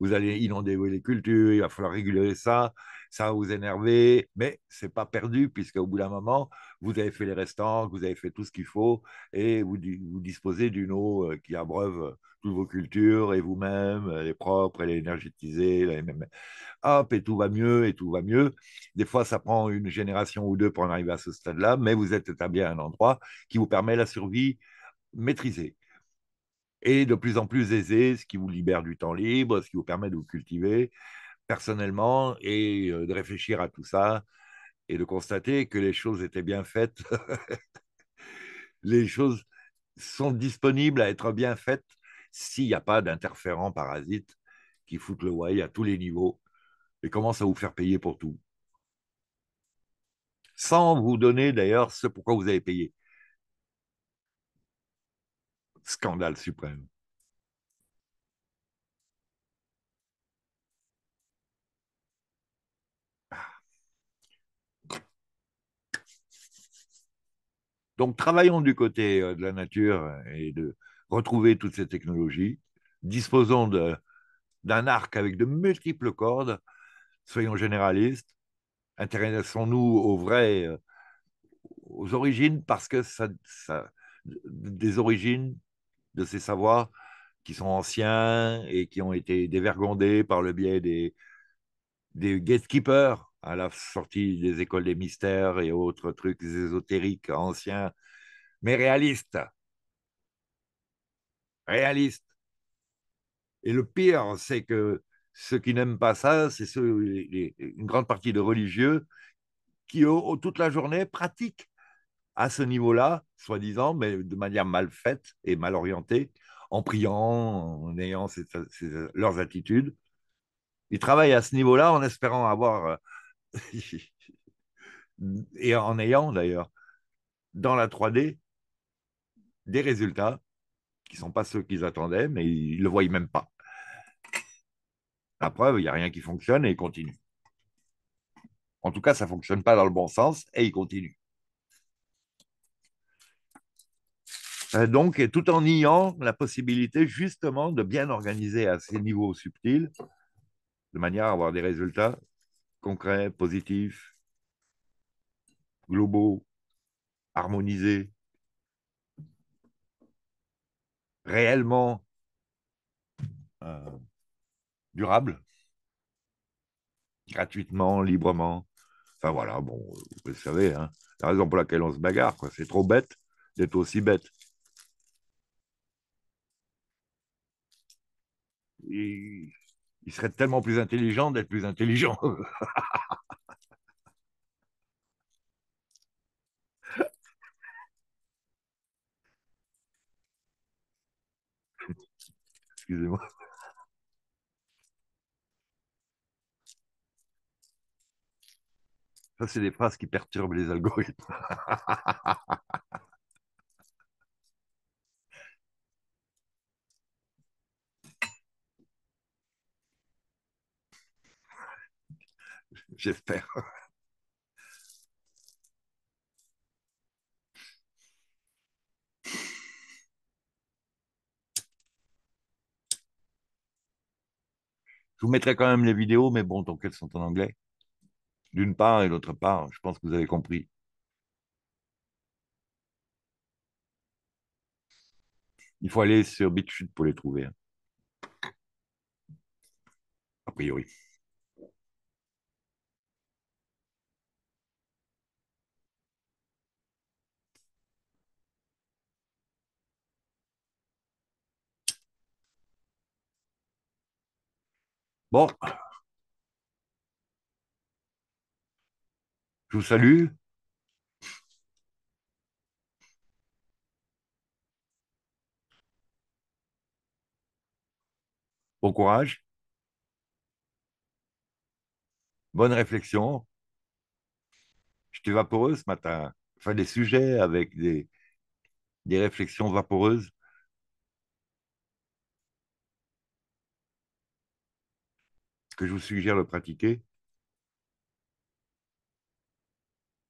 vous allez inonder les cultures, il va falloir réguler ça, ça va vous énerver, mais ce c'est pas perdu, puisqu'au bout d'un moment, vous avez fait les restants, vous avez fait tout ce qu'il faut, et vous, disposez d'une eau euh, qui abreuve euh, toutes vos cultures, et vous-même, euh, elle est propre, elle est énergétisée, hop, et tout va mieux, et tout va mieux. Des fois, ça prend une génération ou deux pour en arriver à ce stade-là, mais vous êtes établi à un endroit qui vous permet la survie maîtrisée et de plus en plus aisé, ce qui vous libère du temps libre, ce qui vous permet de vous cultiver personnellement et de réfléchir à tout ça et de constater que les choses étaient bien faites. les choses sont disponibles à être bien faites s'il n'y a pas d'interférents parasites qui foutent le way à tous les niveaux et commencent à vous faire payer pour tout. Sans vous donner d'ailleurs ce pourquoi vous avez payé. Scandale suprême. Donc travaillons du côté euh, de la nature euh, et de retrouver toutes ces technologies. Disposons d'un arc avec de multiples cordes. Soyons généralistes. Intéressons-nous aux vraies, euh, aux origines, parce que ça, des origines de ces savoirs qui sont anciens et qui ont été dévergondés par le biais des, des gatekeepers à la sortie des écoles des mystères et autres trucs ésotériques anciens, mais réalistes. Réalistes. Et le pire, c'est que ceux qui n'aiment pas ça, c'est une grande partie de religieux qui, toute la journée, pratiquent à ce niveau-là, soi-disant, mais de manière mal faite et mal orientée, en priant, en ayant leurs attitudes. Ils travaillent à ce niveau-là en espérant avoir, euh, et en ayant d'ailleurs, dans la 3D, des résultats qui ne sont pas ceux qu'ils attendaient, mais ils ne le voient même pas. La preuve, il n'y a rien qui fonctionne et ils continuent. En tout cas, ça ne fonctionne pas dans le bon sens et ils continuent. Euh, donc, tout en niant la possibilité justement de bien organiser à ces niveaux subtils, de manière à avoir des résultats concrets, positifs, globaux, harmonisés, réellement euh, durables, gratuitement, librement. Enfin voilà, bon, vous le savez, hein. la raison pour laquelle on se bagarre, c'est trop bête d'être aussi bête. il, serait tellement plus intelligent d'être plus intelligent. Excusez-moi. Ça, c'est des phrases qui perturbent les algorithmes. j'espère. Je vous mettrai quand même les vidéos, mais bon, tant qu'elles sont en anglais. D'une part et d'autre part, je pense que vous avez compris. Il faut aller sur BitChute pour les trouver. Hein. A priori. Bon. Je vous salue. Bon courage. Bonne réflexion. J'étais vaporeux ce matin. Enfin, des sujets avec des, des réflexions vaporeuses. que je vous suggère de pratiquer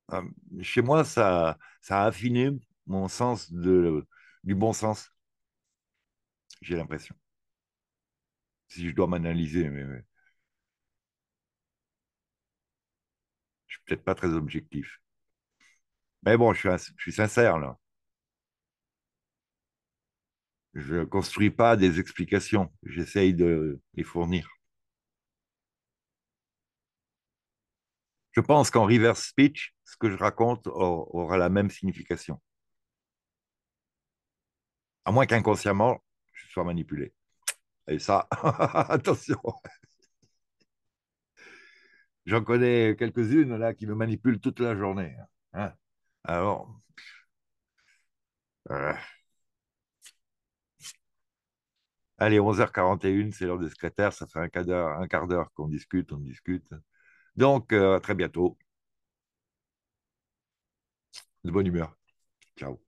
ah, Chez moi, ça, a affiné mon sens de, du bon sens, j'ai l'impression. Si je dois m'analyser, mais, ne je suis peut-être pas très objectif. Mais bon, je suis, sincère là. Je ne construis pas des explications, j'essaye de les fournir. Je pense qu'en reverse speech, ce que je raconte aura la même signification. À moins qu'inconsciemment, je sois manipulé. Et ça, attention. J'en connais quelques-unes là qui me manipulent toute la journée. Hein. Hein? Alors, euh, allez, 11h41, c'est l'heure des secrétaires. Ça fait un quart d'heure, un quart d'heure qu'on discute, on discute. Donc, euh, à très bientôt. De bonne humeur. Ciao.